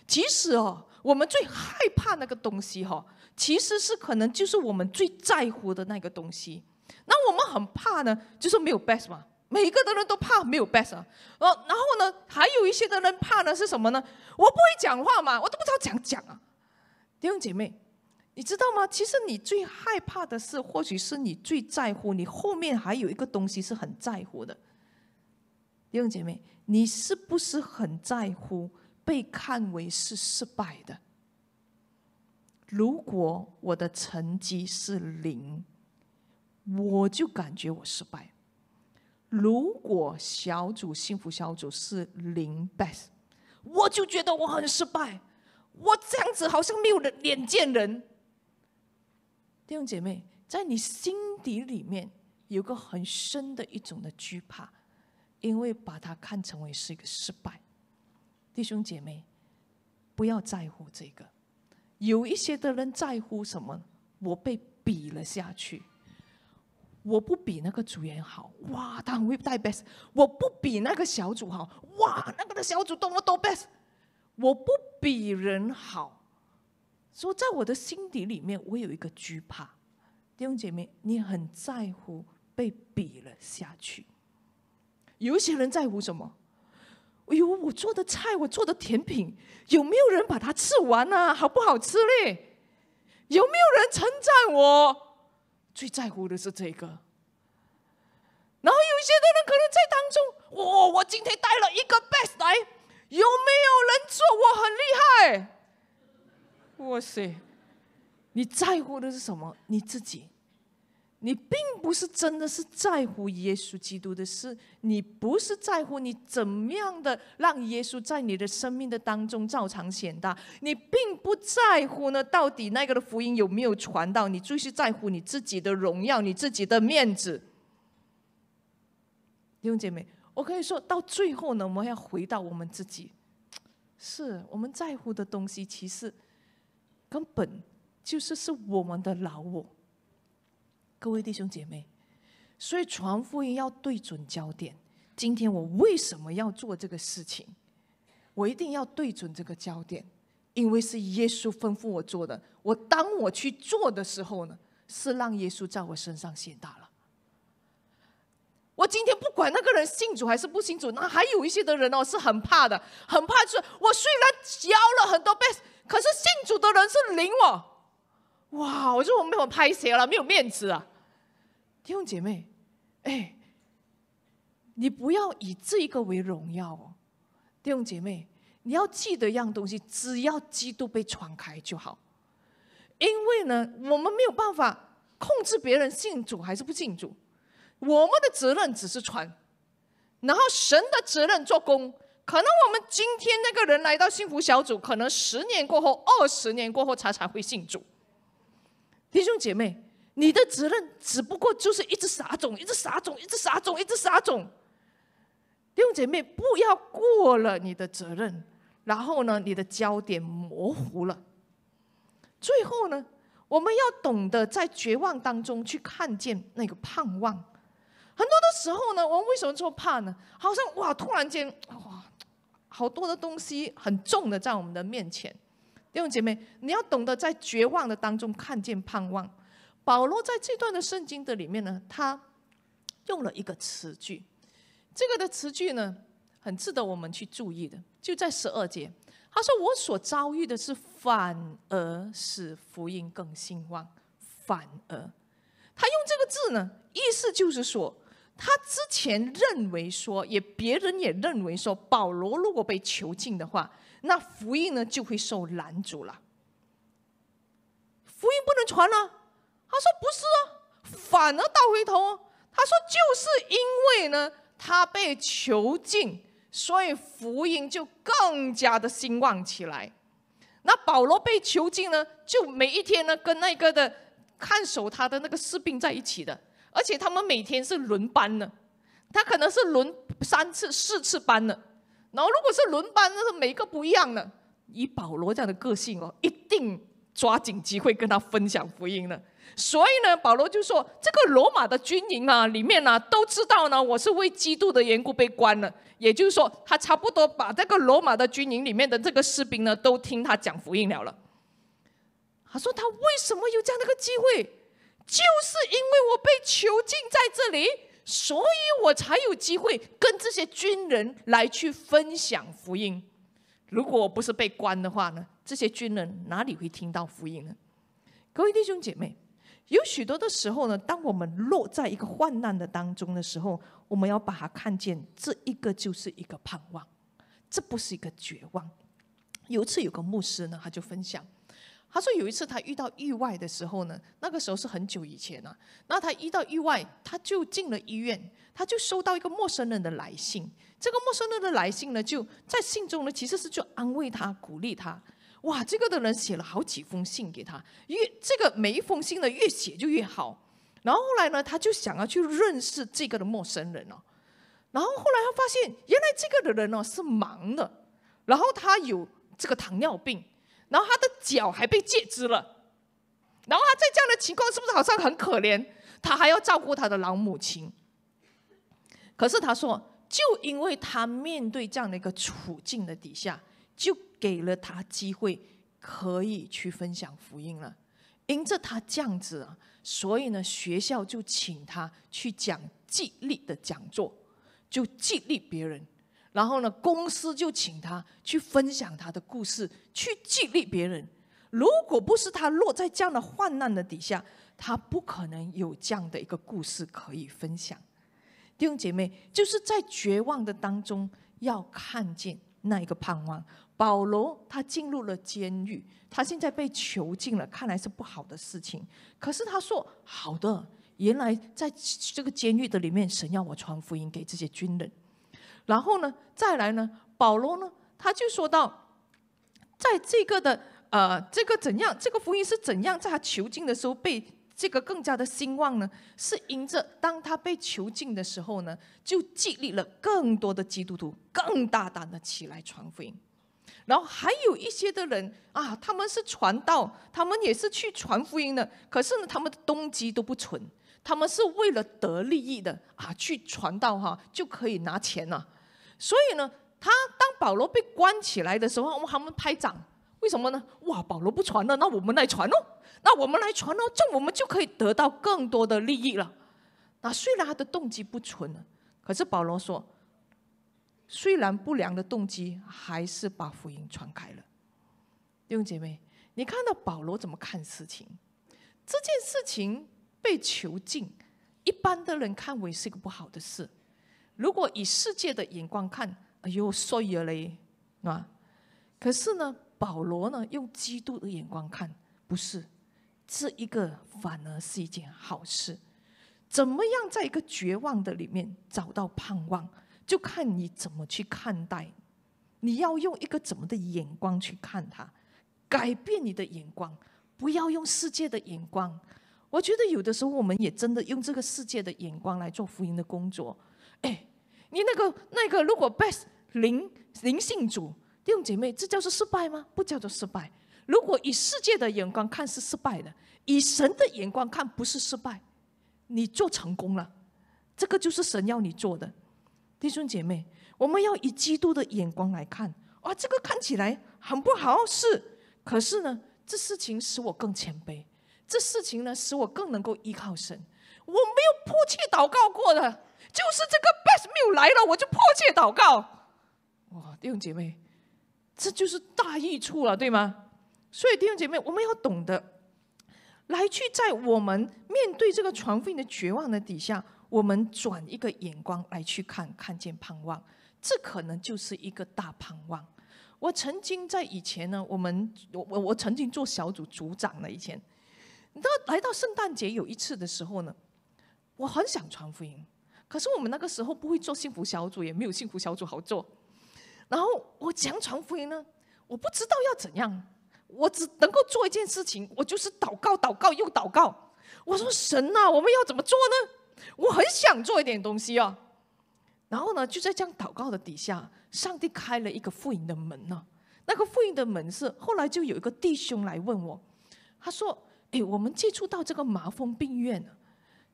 A: 其实哦，我们最害怕那个东西哈，其实是可能就是我们最在乎的那个东西。那我们很怕呢，就是没有 best 嘛。每一个的人都怕没有 best，然后然后呢，还有一些的人怕呢是什么呢？我不会讲话嘛，我都不知道怎样讲啊。弟兄姐妹，你知道吗？其实你最害怕的是，或许是你最在乎，你后面还有一个东西是很在乎的。弟兄姐妹，你是不是很在乎被看为是失败的？如果我的成绩是零，我就感觉我失败。了。如果小组幸福小组是零 best，我就觉得我很失败，我这样子好像没有人脸见人。弟兄姐妹，在你心底里面有个很深的一种的惧怕，因为把它看成为是一个失败。弟兄姐妹，不要在乎这个，有一些的人在乎什么？我被比了下去。我不比那个主员好哇，他很会带 b e s t 我不比那个小组好哇，那个的小组多么多 b e s t 我不比人好，所以在我的心底里面，我有一个惧怕。弟兄姐妹，你很在乎被比了下去。有一些人在乎什么？哎呦，我做的菜，我做的甜品，有没有人把它吃完呢？好不好吃嘞？有没有人称赞我？最在乎的是这个，然后有一些人可能在当中，哦，我今天带了一个 best 来，有没有人做？我很厉害，哇塞，你在乎的是什么？你自己。你并不是真的是在乎耶稣基督的事，你不是在乎你怎么样的让耶稣在你的生命的当中照常显大，你并不在乎呢，到底那个的福音有没有传到，你最是在乎你自己的荣耀，你自己的面子。弟兄姐妹，我可以说到最后呢，我们要回到我们自己，是我们在乎的东西，其实根本就是是我们的老我。各位弟兄姐妹，所以传福音要对准焦点。今天我为什么要做这个事情？我一定要对准这个焦点，因为是耶稣吩咐我做的。我当我去做的时候呢，是让耶稣在我身上显大了。我今天不管那个人信主还是不信主，那还有一些的人哦，是很怕的，很怕就是我虽然教了很多倍，可是信主的人是零哦。哇！我说我没有拍鞋了，没有面子啊。弟兄姐妹，哎，你不要以这个为荣耀哦。弟兄姐妹，你要记得一样东西：只要基督被传开就好。因为呢，我们没有办法控制别人信主还是不信主，我们的责任只是传。然后神的责任做工，可能我们今天那个人来到幸福小组，可能十年过后、二十年过后，他才会信主。弟兄姐妹。你的责任只不过就是一只傻种，一只傻种，一只傻种，一只傻种。弟兄姐妹，不要过了你的责任，然后呢，你的焦点模糊了。最后呢，我们要懂得在绝望当中去看见那个盼望。很多的时候呢，我们为什么这么怕呢？好像哇，突然间哇，好多的东西很重的在我们的面前。弟兄姐妹，你要懂得在绝望的当中看见盼望。保罗在这段的圣经的里面呢，他用了一个词句，这个的词句呢，很值得我们去注意的，就在十二节，他说：“我所遭遇的是，反而使福音更兴旺。”反而，他用这个字呢，意思就是说，他之前认为说，也别人也认为说，保罗如果被囚禁的话，那福音呢就会受拦阻了，福音不能传了。他说：“不是哦，反而倒回头哦。”他说：“就是因为呢，他被囚禁，所以福音就更加的兴旺起来。那保罗被囚禁呢，就每一天呢，跟那个的看守他的那个士兵在一起的，而且他们每天是轮班呢，他可能是轮三次、四次班呢。然后如果是轮班，那是每个不一样的。以保罗这样的个性哦，一定抓紧机会跟他分享福音呢。所以呢，保罗就说：“这个罗马的军营啊，里面呢，都知道呢，我是为基督的缘故被关了。”也就是说，他差不多把这个罗马的军营里面的这个士兵呢，都听他讲福音了了。他说：“他为什么有这样的个机会？就是因为我被囚禁在这里，所以我才有机会跟这些军人来去分享福音。如果我不是被关的话呢，这些军人哪里会听到福音呢？”各位弟兄姐妹。有许多的时候呢，当我们落在一个患难的当中的时候，我们要把它看见，这一个就是一个盼望，这不是一个绝望。有一次，有个牧师呢，他就分享，他说有一次他遇到意外的时候呢，那个时候是很久以前了。那他遇到意外，他就进了医院，他就收到一个陌生人的来信。这个陌生人的来信呢，就在信中呢，其实是就安慰他、鼓励他。哇，这个的人写了好几封信给他，越这个每一封信呢越写就越好。然后后来呢，他就想要去认识这个的陌生人哦。然后后来他发现，原来这个的人哦是盲的，然后他有这个糖尿病，然后他的脚还被截肢了。然后他在这样的情况，是不是好像很可怜？他还要照顾他的老母亲。可是他说，就因为他面对这样的一个处境的底下，就。给了他机会，可以去分享福音了。因着他这样子啊，所以呢，学校就请他去讲激励的讲座，就激励别人。然后呢，公司就请他去分享他的故事，去激励别人。如果不是他落在这样的患难的底下，他不可能有这样的一个故事可以分享。弟兄姐妹，就是在绝望的当中，要看见那一个盼望。保罗他进入了监狱，他现在被囚禁了，看来是不好的事情。可是他说：“好的，原来在这个监狱的里面，神要我传福音给这些军人。”然后呢，再来呢，保罗呢，他就说到，在这个的呃，这个怎样，这个福音是怎样在他囚禁的时候被这个更加的兴旺呢？是因着当他被囚禁的时候呢，就激励了更多的基督徒，更大胆的起来传福音。然后还有一些的人啊，他们是传道，他们也是去传福音的，可是呢，他们的动机都不纯，他们是为了得利益的啊，去传道哈，就可以拿钱了。所以呢，他当保罗被关起来的时候，我们他们拍掌，为什么呢？哇，保罗不传了，那我们来传哦，那我们来传哦，这我们就可以得到更多的利益了。那虽然他的动机不纯，可是保罗说。虽然不良的动机还是把福音传开了，弟兄姐妹，你看到保罗怎么看事情？这件事情被囚禁，一般的人看为是一个不好的事。如果以世界的眼光看，哎呦，所了嘞，啊。可是呢，保罗呢，用基督的眼光看，不是，这一个反而是一件好事。怎么样，在一个绝望的里面找到盼望？就看你怎么去看待，你要用一个怎么的眼光去看它，改变你的眼光，不要用世界的眼光。我觉得有的时候我们也真的用这个世界的眼光来做福音的工作。哎，你那个那个，如果 best 灵灵性主弟兄姐妹，这叫做失败吗？不叫做失败。如果以世界的眼光看是失败的，以神的眼光看不是失败，你做成功了，这个就是神要你做的。弟兄姐妹，我们要以基督的眼光来看，哇，这个看起来很不好，是，可是呢，这事情使我更谦卑，这事情呢使我更能够依靠神。我没有迫切祷告过的，就是这个 b a s m e a l 来了，我就迫切祷告。哇，弟兄姐妹，这就是大益处了，对吗？所以弟兄姐妹，我们要懂得来去，在我们面对这个传福音的绝望的底下。我们转一个眼光来去看，看见盼望，这可能就是一个大盼望。我曾经在以前呢，我们我我我曾经做小组组长呢，以前你知道来到圣诞节有一次的时候呢，我很想传福音，可是我们那个时候不会做幸福小组，也没有幸福小组好做。然后我讲传福音呢，我不知道要怎样，我只能够做一件事情，我就是祷告，祷告又祷告。我说神呐，我们要怎么做呢？我很想做一点东西啊，然后呢，就在这样祷告的底下，上帝开了一个复印的门呢。那个复印的门是后来就有一个弟兄来问我，他说：“哎，我们接触到这个麻风病院，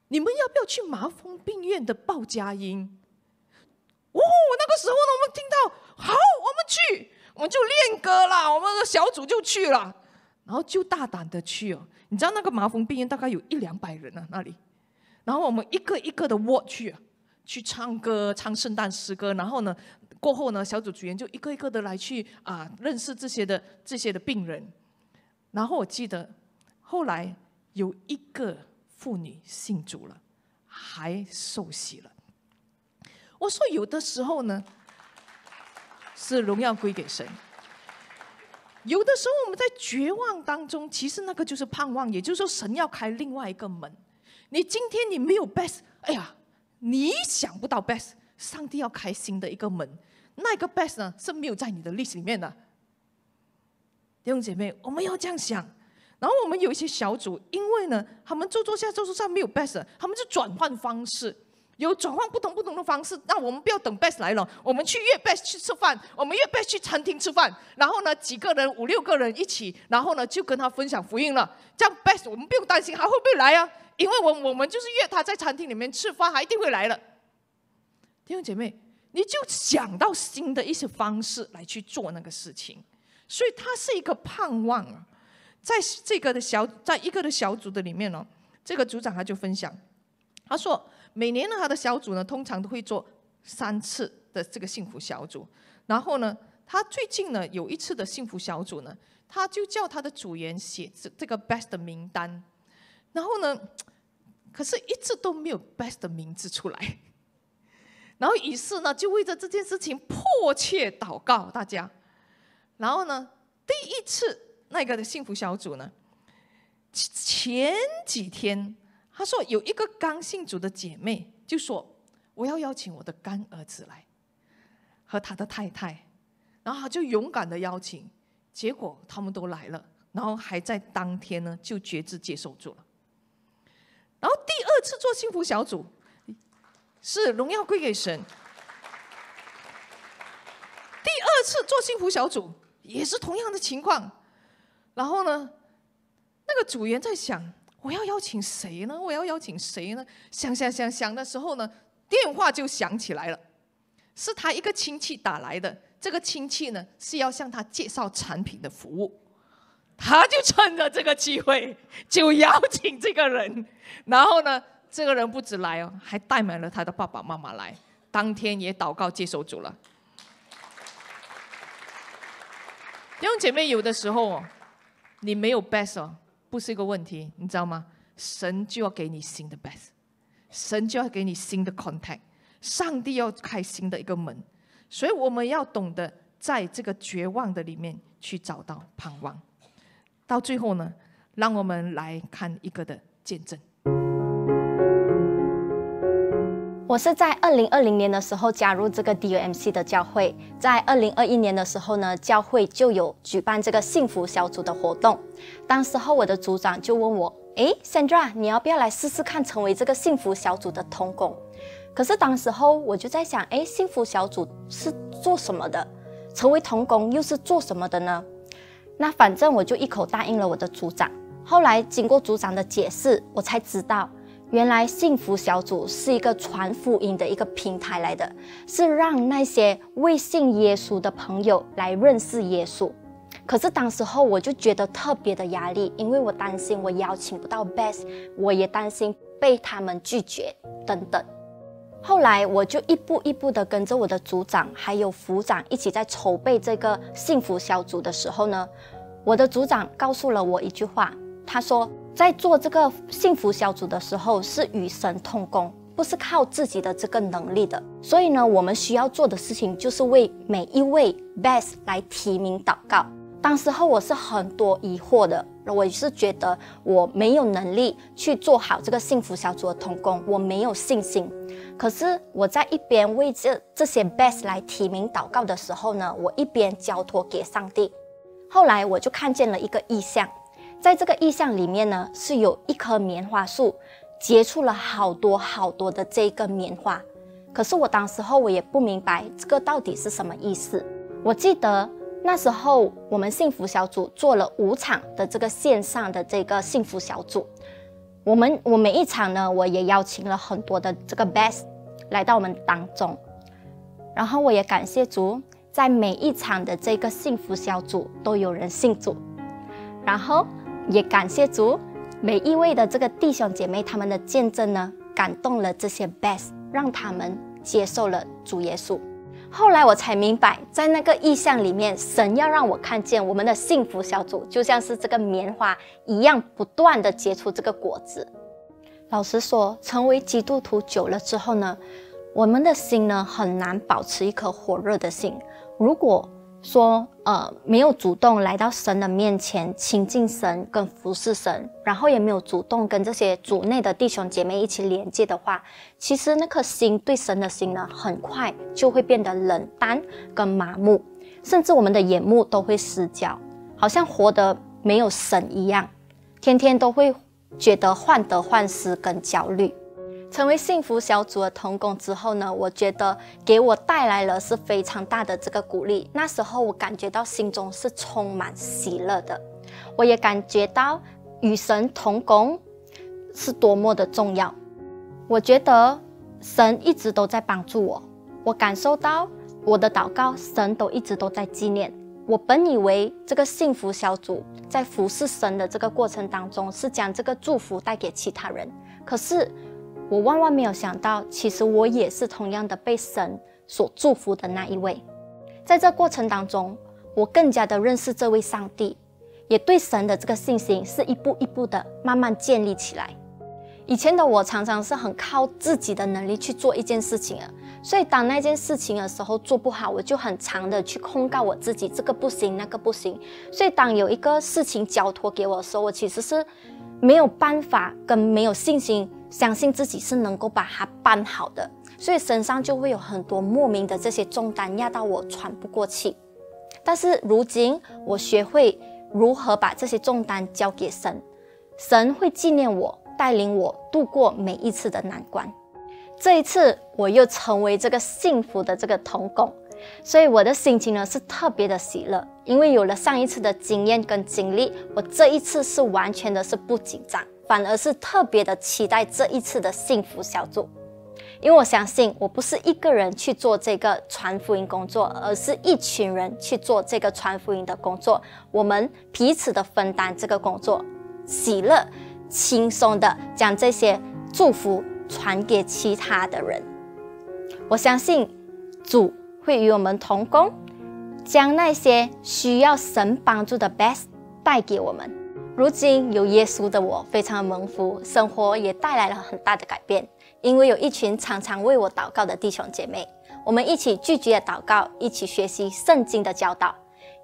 A: 你们要不要去麻风病院的报佳音？”哦，那个时候呢，我们听到好，我们去，我们就练歌啦，我们的小组就去了，然后就大胆的去哦。你知道那个麻风病院大概有一两百人啊，那里。然后我们一个一个的 watch 去唱歌，唱圣诞诗歌。然后呢，过后呢，小组组员就一个一个的来去啊，认识这些的这些的病人。然后我记得后来有一个妇女信主了，还受洗了。我说有的时候呢，是荣耀归给神。有的时候我们在绝望当中，其实那个就是盼望，也就是说神要开另外一个门。你今天你没有 best，哎呀，你想不到 best，上帝要开新的一个门，那个 best 呢是没有在你的历史里面的。弟兄姐妹，我们要这样想，然后我们有一些小组，因为呢他们做做下做做上没有 best，他们就转换方式。有转换不同不同的方式，那我们不要等 Best 来了，我们去约 Best 去吃饭，我们约 Best 去餐厅吃饭。然后呢，几个人五六个人一起，然后呢就跟他分享福音了。这样 Best 我们不用担心还会不会来啊？因为我我们就是约他在餐厅里面吃饭，他一定会来的。弟兄姐妹，你就想到新的一些方式来去做那个事情，所以他是一个盼望啊。在这个的小在一个的小组的里面呢，这个组长他就分享，他说。每年呢，他的小组呢，通常都会做三次的这个幸福小组。然后呢，他最近呢有一次的幸福小组呢，他就叫他的组员写这这个 best 的名单。然后呢，可是一次都没有 best 的名字出来。然后于是呢，就为着这件事情迫切祷告大家。然后呢，第一次那个的幸福小组呢，前几天。他说：“有一个刚信主的姐妹就说，我要邀请我的干儿子来和他的太太，然后他就勇敢的邀请，结果他们都来了，然后还在当天呢就决志接受住了。然后第二次做幸福小组，是荣耀归给神。第二次做幸福小组也是同样的情况，然后呢，那个组员在想。”我要邀请谁呢？我要邀请谁呢？想想想想的时候呢，电话就响起来了，是他一个亲戚打来的。这个亲戚呢是要向他介绍产品的服务，他就趁着这个机会 就邀请这个人，然后呢，这个人不止来哦，还带满了他的爸爸妈妈来，当天也祷告接受主了。弟兄姐妹，有的时候哦，你没有 b e s t 哦，不是一个问题，你知道吗？神就要给你新的 best，神就要给你新的 contact，上帝要开新的一个门，所以我们要懂得在这个绝望的里面去找到盼望。到最后呢，让我们来看一个的见证。
B: 我是在二零二零年的时候加入这个 D U M C 的教会，在二零二一年的时候呢，教会就有举办这个幸福小组的活动。当时候我的组长就问我：“哎 s a n d r a 你要不要来试试看成为这个幸福小组的童工？”可是当时候我就在想：“哎，幸福小组是做什么的？成为童工又是做什么的呢？”那反正我就一口答应了我的组长。后来经过组长的解释，我才知道。原来幸福小组是一个传福音的一个平台来的，是让那些未信耶稣的朋友来认识耶稣。可是当时候我就觉得特别的压力，因为我担心我邀请不到 Best，我也担心被他们拒绝等等。后来我就一步一步的跟着我的组长还有副长一起在筹备这个幸福小组的时候呢，我的组长告诉了我一句话，他说。在做这个幸福小组的时候，是与神同工，不是靠自己的这个能力的。所以呢，我们需要做的事情就是为每一位 best 来提名祷告。当时候我是很多疑惑的，我是觉得我没有能力去做好这个幸福小组的同工，我没有信心。可是我在一边为这这些 best 来提名祷告的时候呢，我一边交托给上帝。后来我就看见了一个意象。在这个意象里面呢，是有一棵棉花树，结出了好多好多的这个棉花。可是我当时候我也不明白这个到底是什么意思。我记得那时候我们幸福小组做了五场的这个线上的这个幸福小组，我们我每一场呢，我也邀请了很多的这个 best 来到我们当中，然后我也感谢主，在每一场的这个幸福小组都有人信主，然后。也感谢主每一位的这个弟兄姐妹，他们的见证呢，感动了这些 best，让他们接受了主耶稣。后来我才明白，在那个意象里面，神要让我看见我们的幸福小组，就像是这个棉花一样，不断的结出这个果子。老实说，成为基督徒久了之后呢，我们的心呢，很难保持一颗火热的心。如果说，呃，没有主动来到神的面前亲近神跟服侍神，然后也没有主动跟这些主内的弟兄姐妹一起连接的话，其实那颗心对神的心呢，很快就会变得冷淡跟麻木，甚至我们的眼目都会失焦，好像活得没有神一样，天天都会觉得患得患失跟焦虑。成为幸福小组的同工之后呢，我觉得给我带来了是非常大的这个鼓励。那时候我感觉到心中是充满喜乐的，我也感觉到与神同工是多么的重要。我觉得神一直都在帮助我，我感受到我的祷告神都一直都在纪念。我本以为这个幸福小组在服侍神的这个过程当中，是将这个祝福带给其他人，可是。我万万没有想到，其实我也是同样的被神所祝福的那一位。在这过程当中，我更加的认识这位上帝，也对神的这个信心是一步一步的慢慢建立起来。以前的我常常是很靠自己的能力去做一件事情啊，所以当那件事情的时候做不好，我就很长的去控告我自己，这个不行，那个不行。所以当有一个事情交托给我的时候，我其实是没有办法跟没有信心。相信自己是能够把它办好的，所以身上就会有很多莫名的这些重担压到我喘不过气。但是如今我学会如何把这些重担交给神，神会纪念我，带领我度过每一次的难关。这一次我又成为这个幸福的这个童工，所以我的心情呢是特别的喜乐，因为有了上一次的经验跟经历，我这一次是完全的是不紧张。反而是特别的期待这一次的幸福小组，因为我相信我不是一个人去做这个传福音工作，而是一群人去做这个传福音的工作。我们彼此的分担这个工作，喜乐轻松的将这些祝福传给其他的人。我相信主会与我们同工，将那些需要神帮助的 best 带给我们。如今有耶稣的我非常蒙福，生活也带来了很大的改变。因为有一群常常为我祷告的弟兄姐妹，我们一起聚集祷告，一起学习圣经的教导，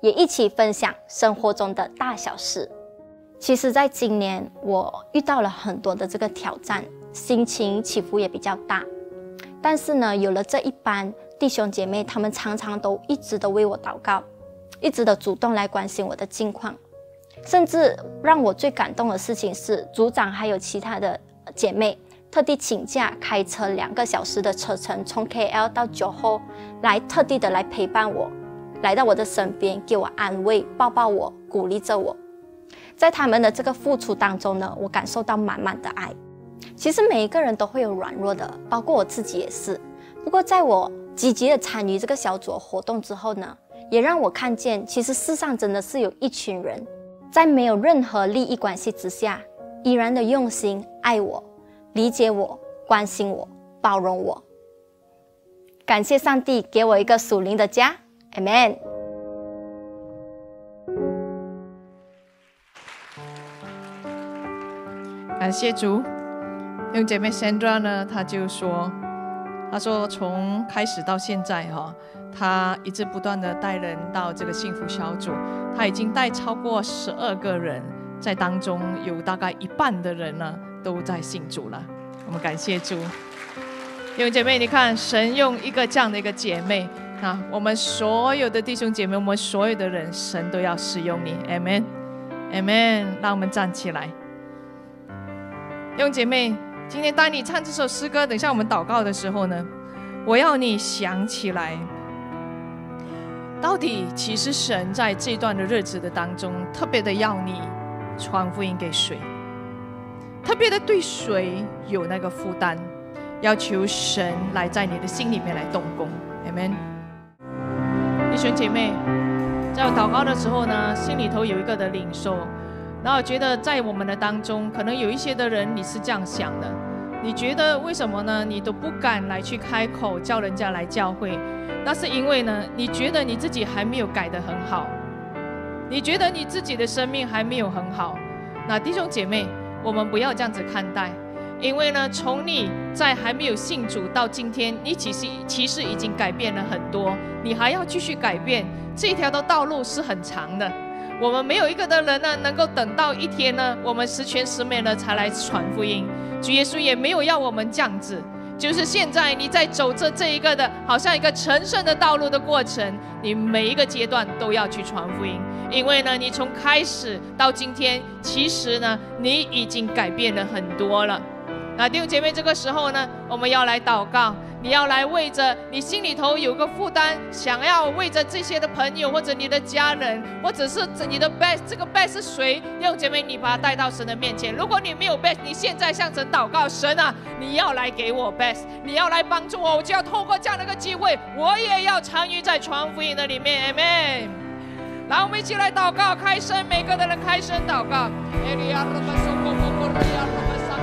B: 也一起分享生活中的大小事。其实，在今年我遇到了很多的这个挑战，心情起伏也比较大。但是呢，有了这一班弟兄姐妹，他们常常都一直都为我祷告，一直都主动来关心我的近况。甚至让我最感动的事情是，组长还有其他的姐妹特地请假，开车两个小时的车程，从 KL 到九后，来特地的来陪伴我，来到我的身边，给我安慰，抱抱我，鼓励着我。在他们的这个付出当中呢，我感受到满满的爱。其实每一个人都会有软弱的，包括我自己也是。不过在我积极的参与这个小组活动之后呢，也让我看见，其实世上真的是有一群人。在没有任何利益关系之下，依然的用心爱我、理解我、关心我、包容我。感谢上帝给我一个属灵的家，Amen。感谢
A: 主，用姐妹 s a n d r a 呢，她就说，她说从开始到现在哈。他一直不断的带人到这个幸福小组，他已经带超过十二个人，在当中有大概一半的人呢都在信主了。我们感谢主，为姐妹，你看神用一个这样的一个姐妹啊，我们所有的弟兄姐妹，我们所有的人，神都要使用你，Amen，Amen，Amen 让我们站起来，用姐妹，今天当你唱这首诗歌，等一下我们祷告的时候呢，我要你想起来。到底，其实神在这段的日子的当中，特别的要你传福音给谁，特别的对谁有那个负担，要求神来在你的心里面来动工，amen。弟兄姐妹，在我祷告的时候呢，心里头有一个的领受，然后觉得在我们的当中，可能有一些的人你是这样想的。你觉得为什么呢？你都不敢来去开口叫人家来教会，那是因为呢？你觉得你自己还没有改得很好，你觉得你自己的生命还没有很好。那弟兄姐妹，我们不要这样子看待，因为呢，从你在还没有信主到今天，你其实其实已经改变了很多，你还要继续改变，这条的道路是很长的。我们没有一个的人呢，能够等到一天呢，我们十全十美了才来传福音。主耶稣也没有要我们这样子，就是现在你在走着这一个的，好像一个成圣的道路的过程，你每一个阶段都要去传福音，因为呢，你从开始到今天，其实呢，你已经改变了很多了。啊，弟兄姐妹，这个时候呢，我们要来祷告。你要来为着你心里头有个负担，想要为着这些的朋友，或者你的家人，或者是你的 best，这个 best 是谁？弟兄姐妹，你把他带到神的面前。如果你没有 best，你现在向神祷告，神啊，你要来给我 best，你要来帮助我，我就要透过这样的一个机会，我也要参与在传福音的里面。Amen。来，我们一起来祷告，开声，每个的人开声祷告。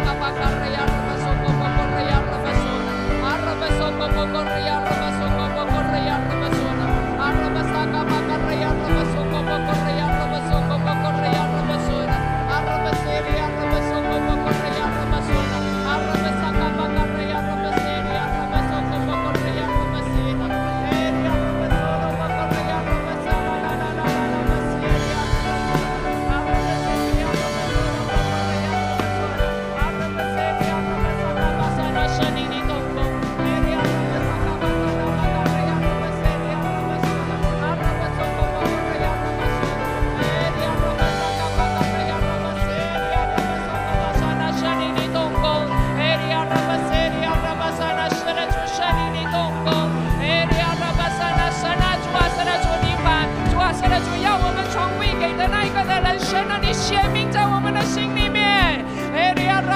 C: Arabesoko pokorya arabesona. Arabesoko pokorya arabesona.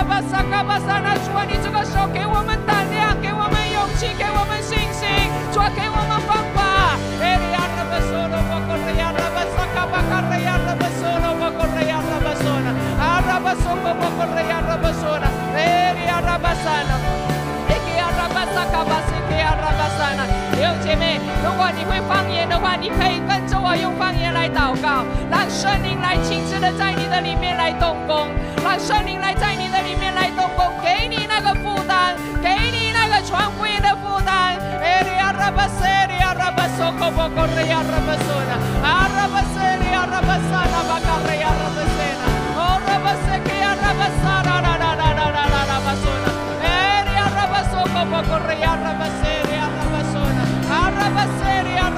C: 巴萨卡巴萨那主啊，你这个时候给我们胆量，给我们勇气，给我们心。如果你会方言的话，你可以跟着我用方言来祷告，让圣灵来亲自的在你的里面来动工，让圣灵来在你的里面来动工，给你那个负担，给你那个传福音的负担。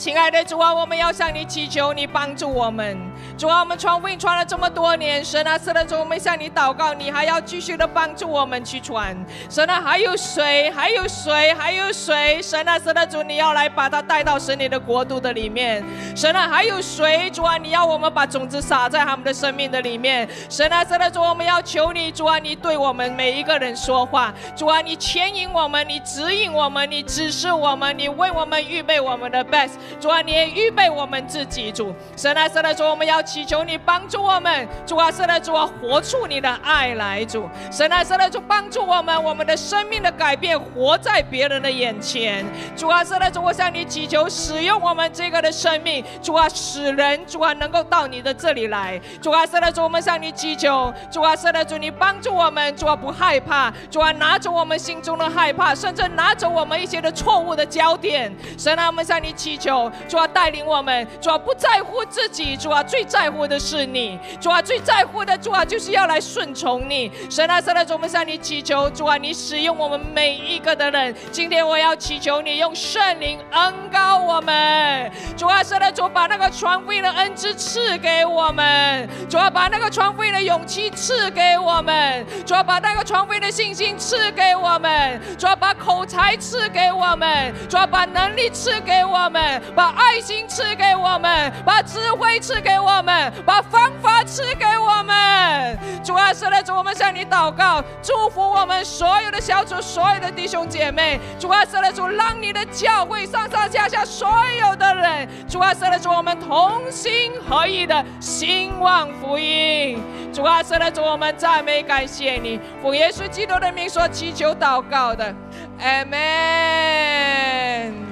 A: 亲爱的主啊，我们要向你祈求，你帮助我们。主啊，我们传福音传了这么多年，神啊，圣的主，我们向你祷告，你还要继续的帮助我们去传。神啊，还有谁？还有谁？还有谁？神啊，神的主，你要来把它带到神你的国度的里面。神啊，还有谁？主啊，你要我们把种子撒在他们的生命的里面。神啊，圣的主，我们要求你，主啊，你对我们每一个人说话，主啊，你牵引我们，你指引我们，你指示我们，你为我们预备我们的 best。主啊，你也预备我们自己。主，神啊，神啊，主，我们要祈求你帮助我们。主啊，神啊，主啊，活出你的爱来。主，神啊，神啊，主，帮助我们，我们的生命的改变活在别人的眼前。主啊，神啊，主，我向你祈求，使用我们这个的生命。主啊，使人主啊，能够到你的这里来。主啊，神啊，主，我们向你祈求。主啊，神啊，主，你帮助我们。主啊，不害怕。主啊，拿走我们心中的害怕，甚至拿走我们一些的错误的焦点。神啊，我们向你祈求。主啊，带领我们！主啊，不在乎自己，主啊，最在乎的是你。主啊，最在乎的，主啊，就是要来顺从你。神阿，圣的主们向你祈求主啊，你使用我们每一个的人。今天我要祈求你用圣灵恩膏我们。主阿，圣的主，把那个传福音的恩赐赐给我们。主啊，把那个传福音的勇气赐给我们。主啊，把那个传福音的信心赐给我们。主啊，把口才赐给我们。主啊，把能力赐给我们。把爱心赐给我们，把智慧赐给我们，把方法赐给我们。主啊，圣的主，我们向你祷告，祝福我们所有的小组、所有的弟兄姐妹。主啊，圣的
C: 主，让你的教会上上下下所有的人，主啊，圣的主，我们同
A: 心合意的兴旺福音。主啊，圣的主，我们赞美感谢你，奉耶稣基督的名所祈求祷告的，阿门。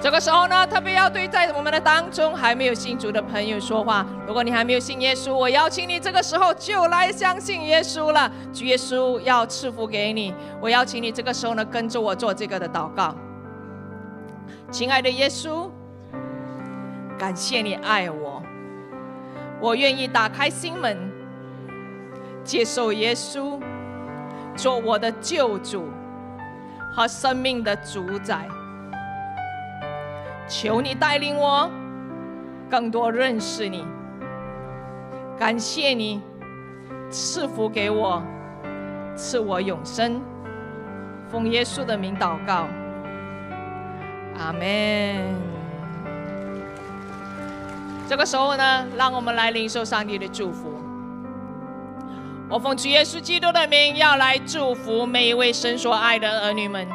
A: 这个时候呢，特别要对在我们的当中还没有信主的朋友说话。如果你还没有信耶稣，我邀请你这个时候就来相信耶稣了。耶稣要赐福给你，我邀请你这个时候呢，跟着我做这个的祷告。亲爱的耶稣，感谢你爱我，我愿意打开心门，接受耶稣做我的救主和生命的主宰。求你带领我，更多认识你。感谢你，赐福给我，赐我永生。奉耶稣的名祷告，阿门。这个时候呢，让我们来领受上帝的祝福。我奉主耶稣基督的名，要来祝福每一位神所爱的儿女们。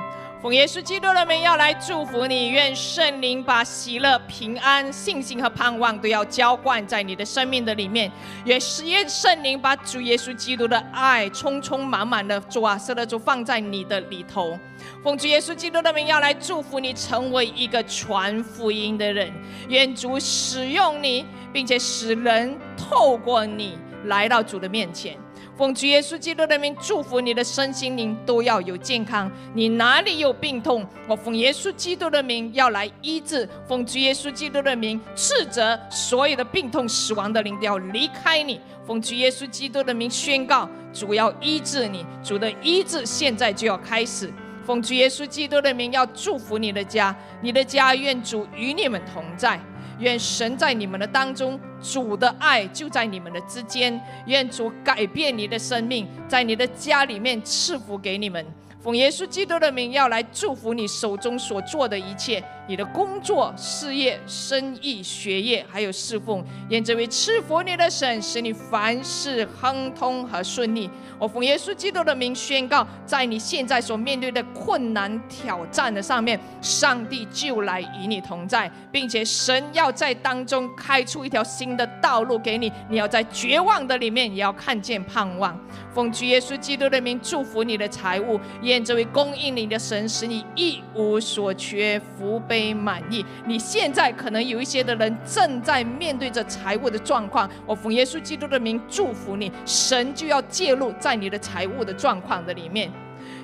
A: 奉耶稣基督的名要来祝福你，愿圣灵把喜乐、平安、信心和盼望都要浇灌在你的生命的里面。也愿圣灵把主耶稣基督的爱充充满满的主啊，舍的主放在你的里头。奉主耶稣基督的名要来祝福你，成为一个传福音的人。愿主使用你，并且使人透过你来到主的面前。奉主耶稣基督的名，祝福你的身心灵都要有健康。你哪里有病痛，我奉耶稣基督的名要来医治。奉主耶稣基督的名，斥责所有的病痛、死亡的灵都要离开你。奉主耶稣基督的名宣告，主要医治你，主的医治现在就要开始。奉主耶稣基督的名，要祝福你的家，你的家愿主与你们同在。愿神在你们的当中，主的爱就在你们的之间。愿主改变你的生命，在你的家里面赐福给你们。奉耶稣基督的名，要来祝福你手中所做的一切，你的工作、事业、生意、学业，还有侍奉，愿这位赐福你的神，使你凡事亨通和顺利。我奉耶稣基督的名宣告，在你现在所面对的困难挑战的上面，上帝就来与你同在，并且神要在当中开出一条新的道路给你。你要在绝望的里面，也要看见盼望。奉主耶稣基督的名，祝福你的财物也。愿这位供应你的神使你一无所缺、福杯满溢。你现在可能有一些的人正在面对着财务的状况，我奉耶稣基督的名祝福你，神就要介入在你的财务的状况的里面。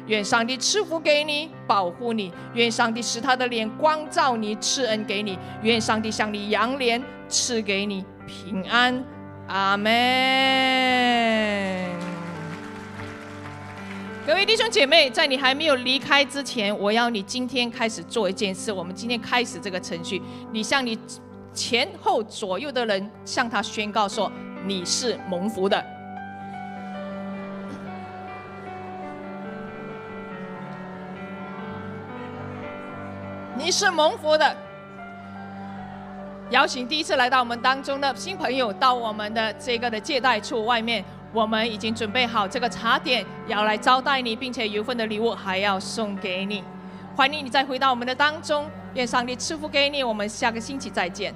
A: 愿上帝赐福给你，保护你；愿上帝使他的脸光照你，赐恩给你；愿上帝向你扬脸赐给你平安。阿门。各位弟兄姐妹，在你还没有离开之前，我要你今天开始做一件事。我们今天开始这个程序，你向你前后左右的人向他宣告说：“你是蒙福的，你是蒙福的。”邀请第一次来到我们当中的新朋友到我们的这个的借贷处外面。我们已经准备好这个茶点，要来招待你，并且有份的礼物还要送给你。欢迎你再回到我们的当中，愿上帝赐福给你。我们下个星期再见。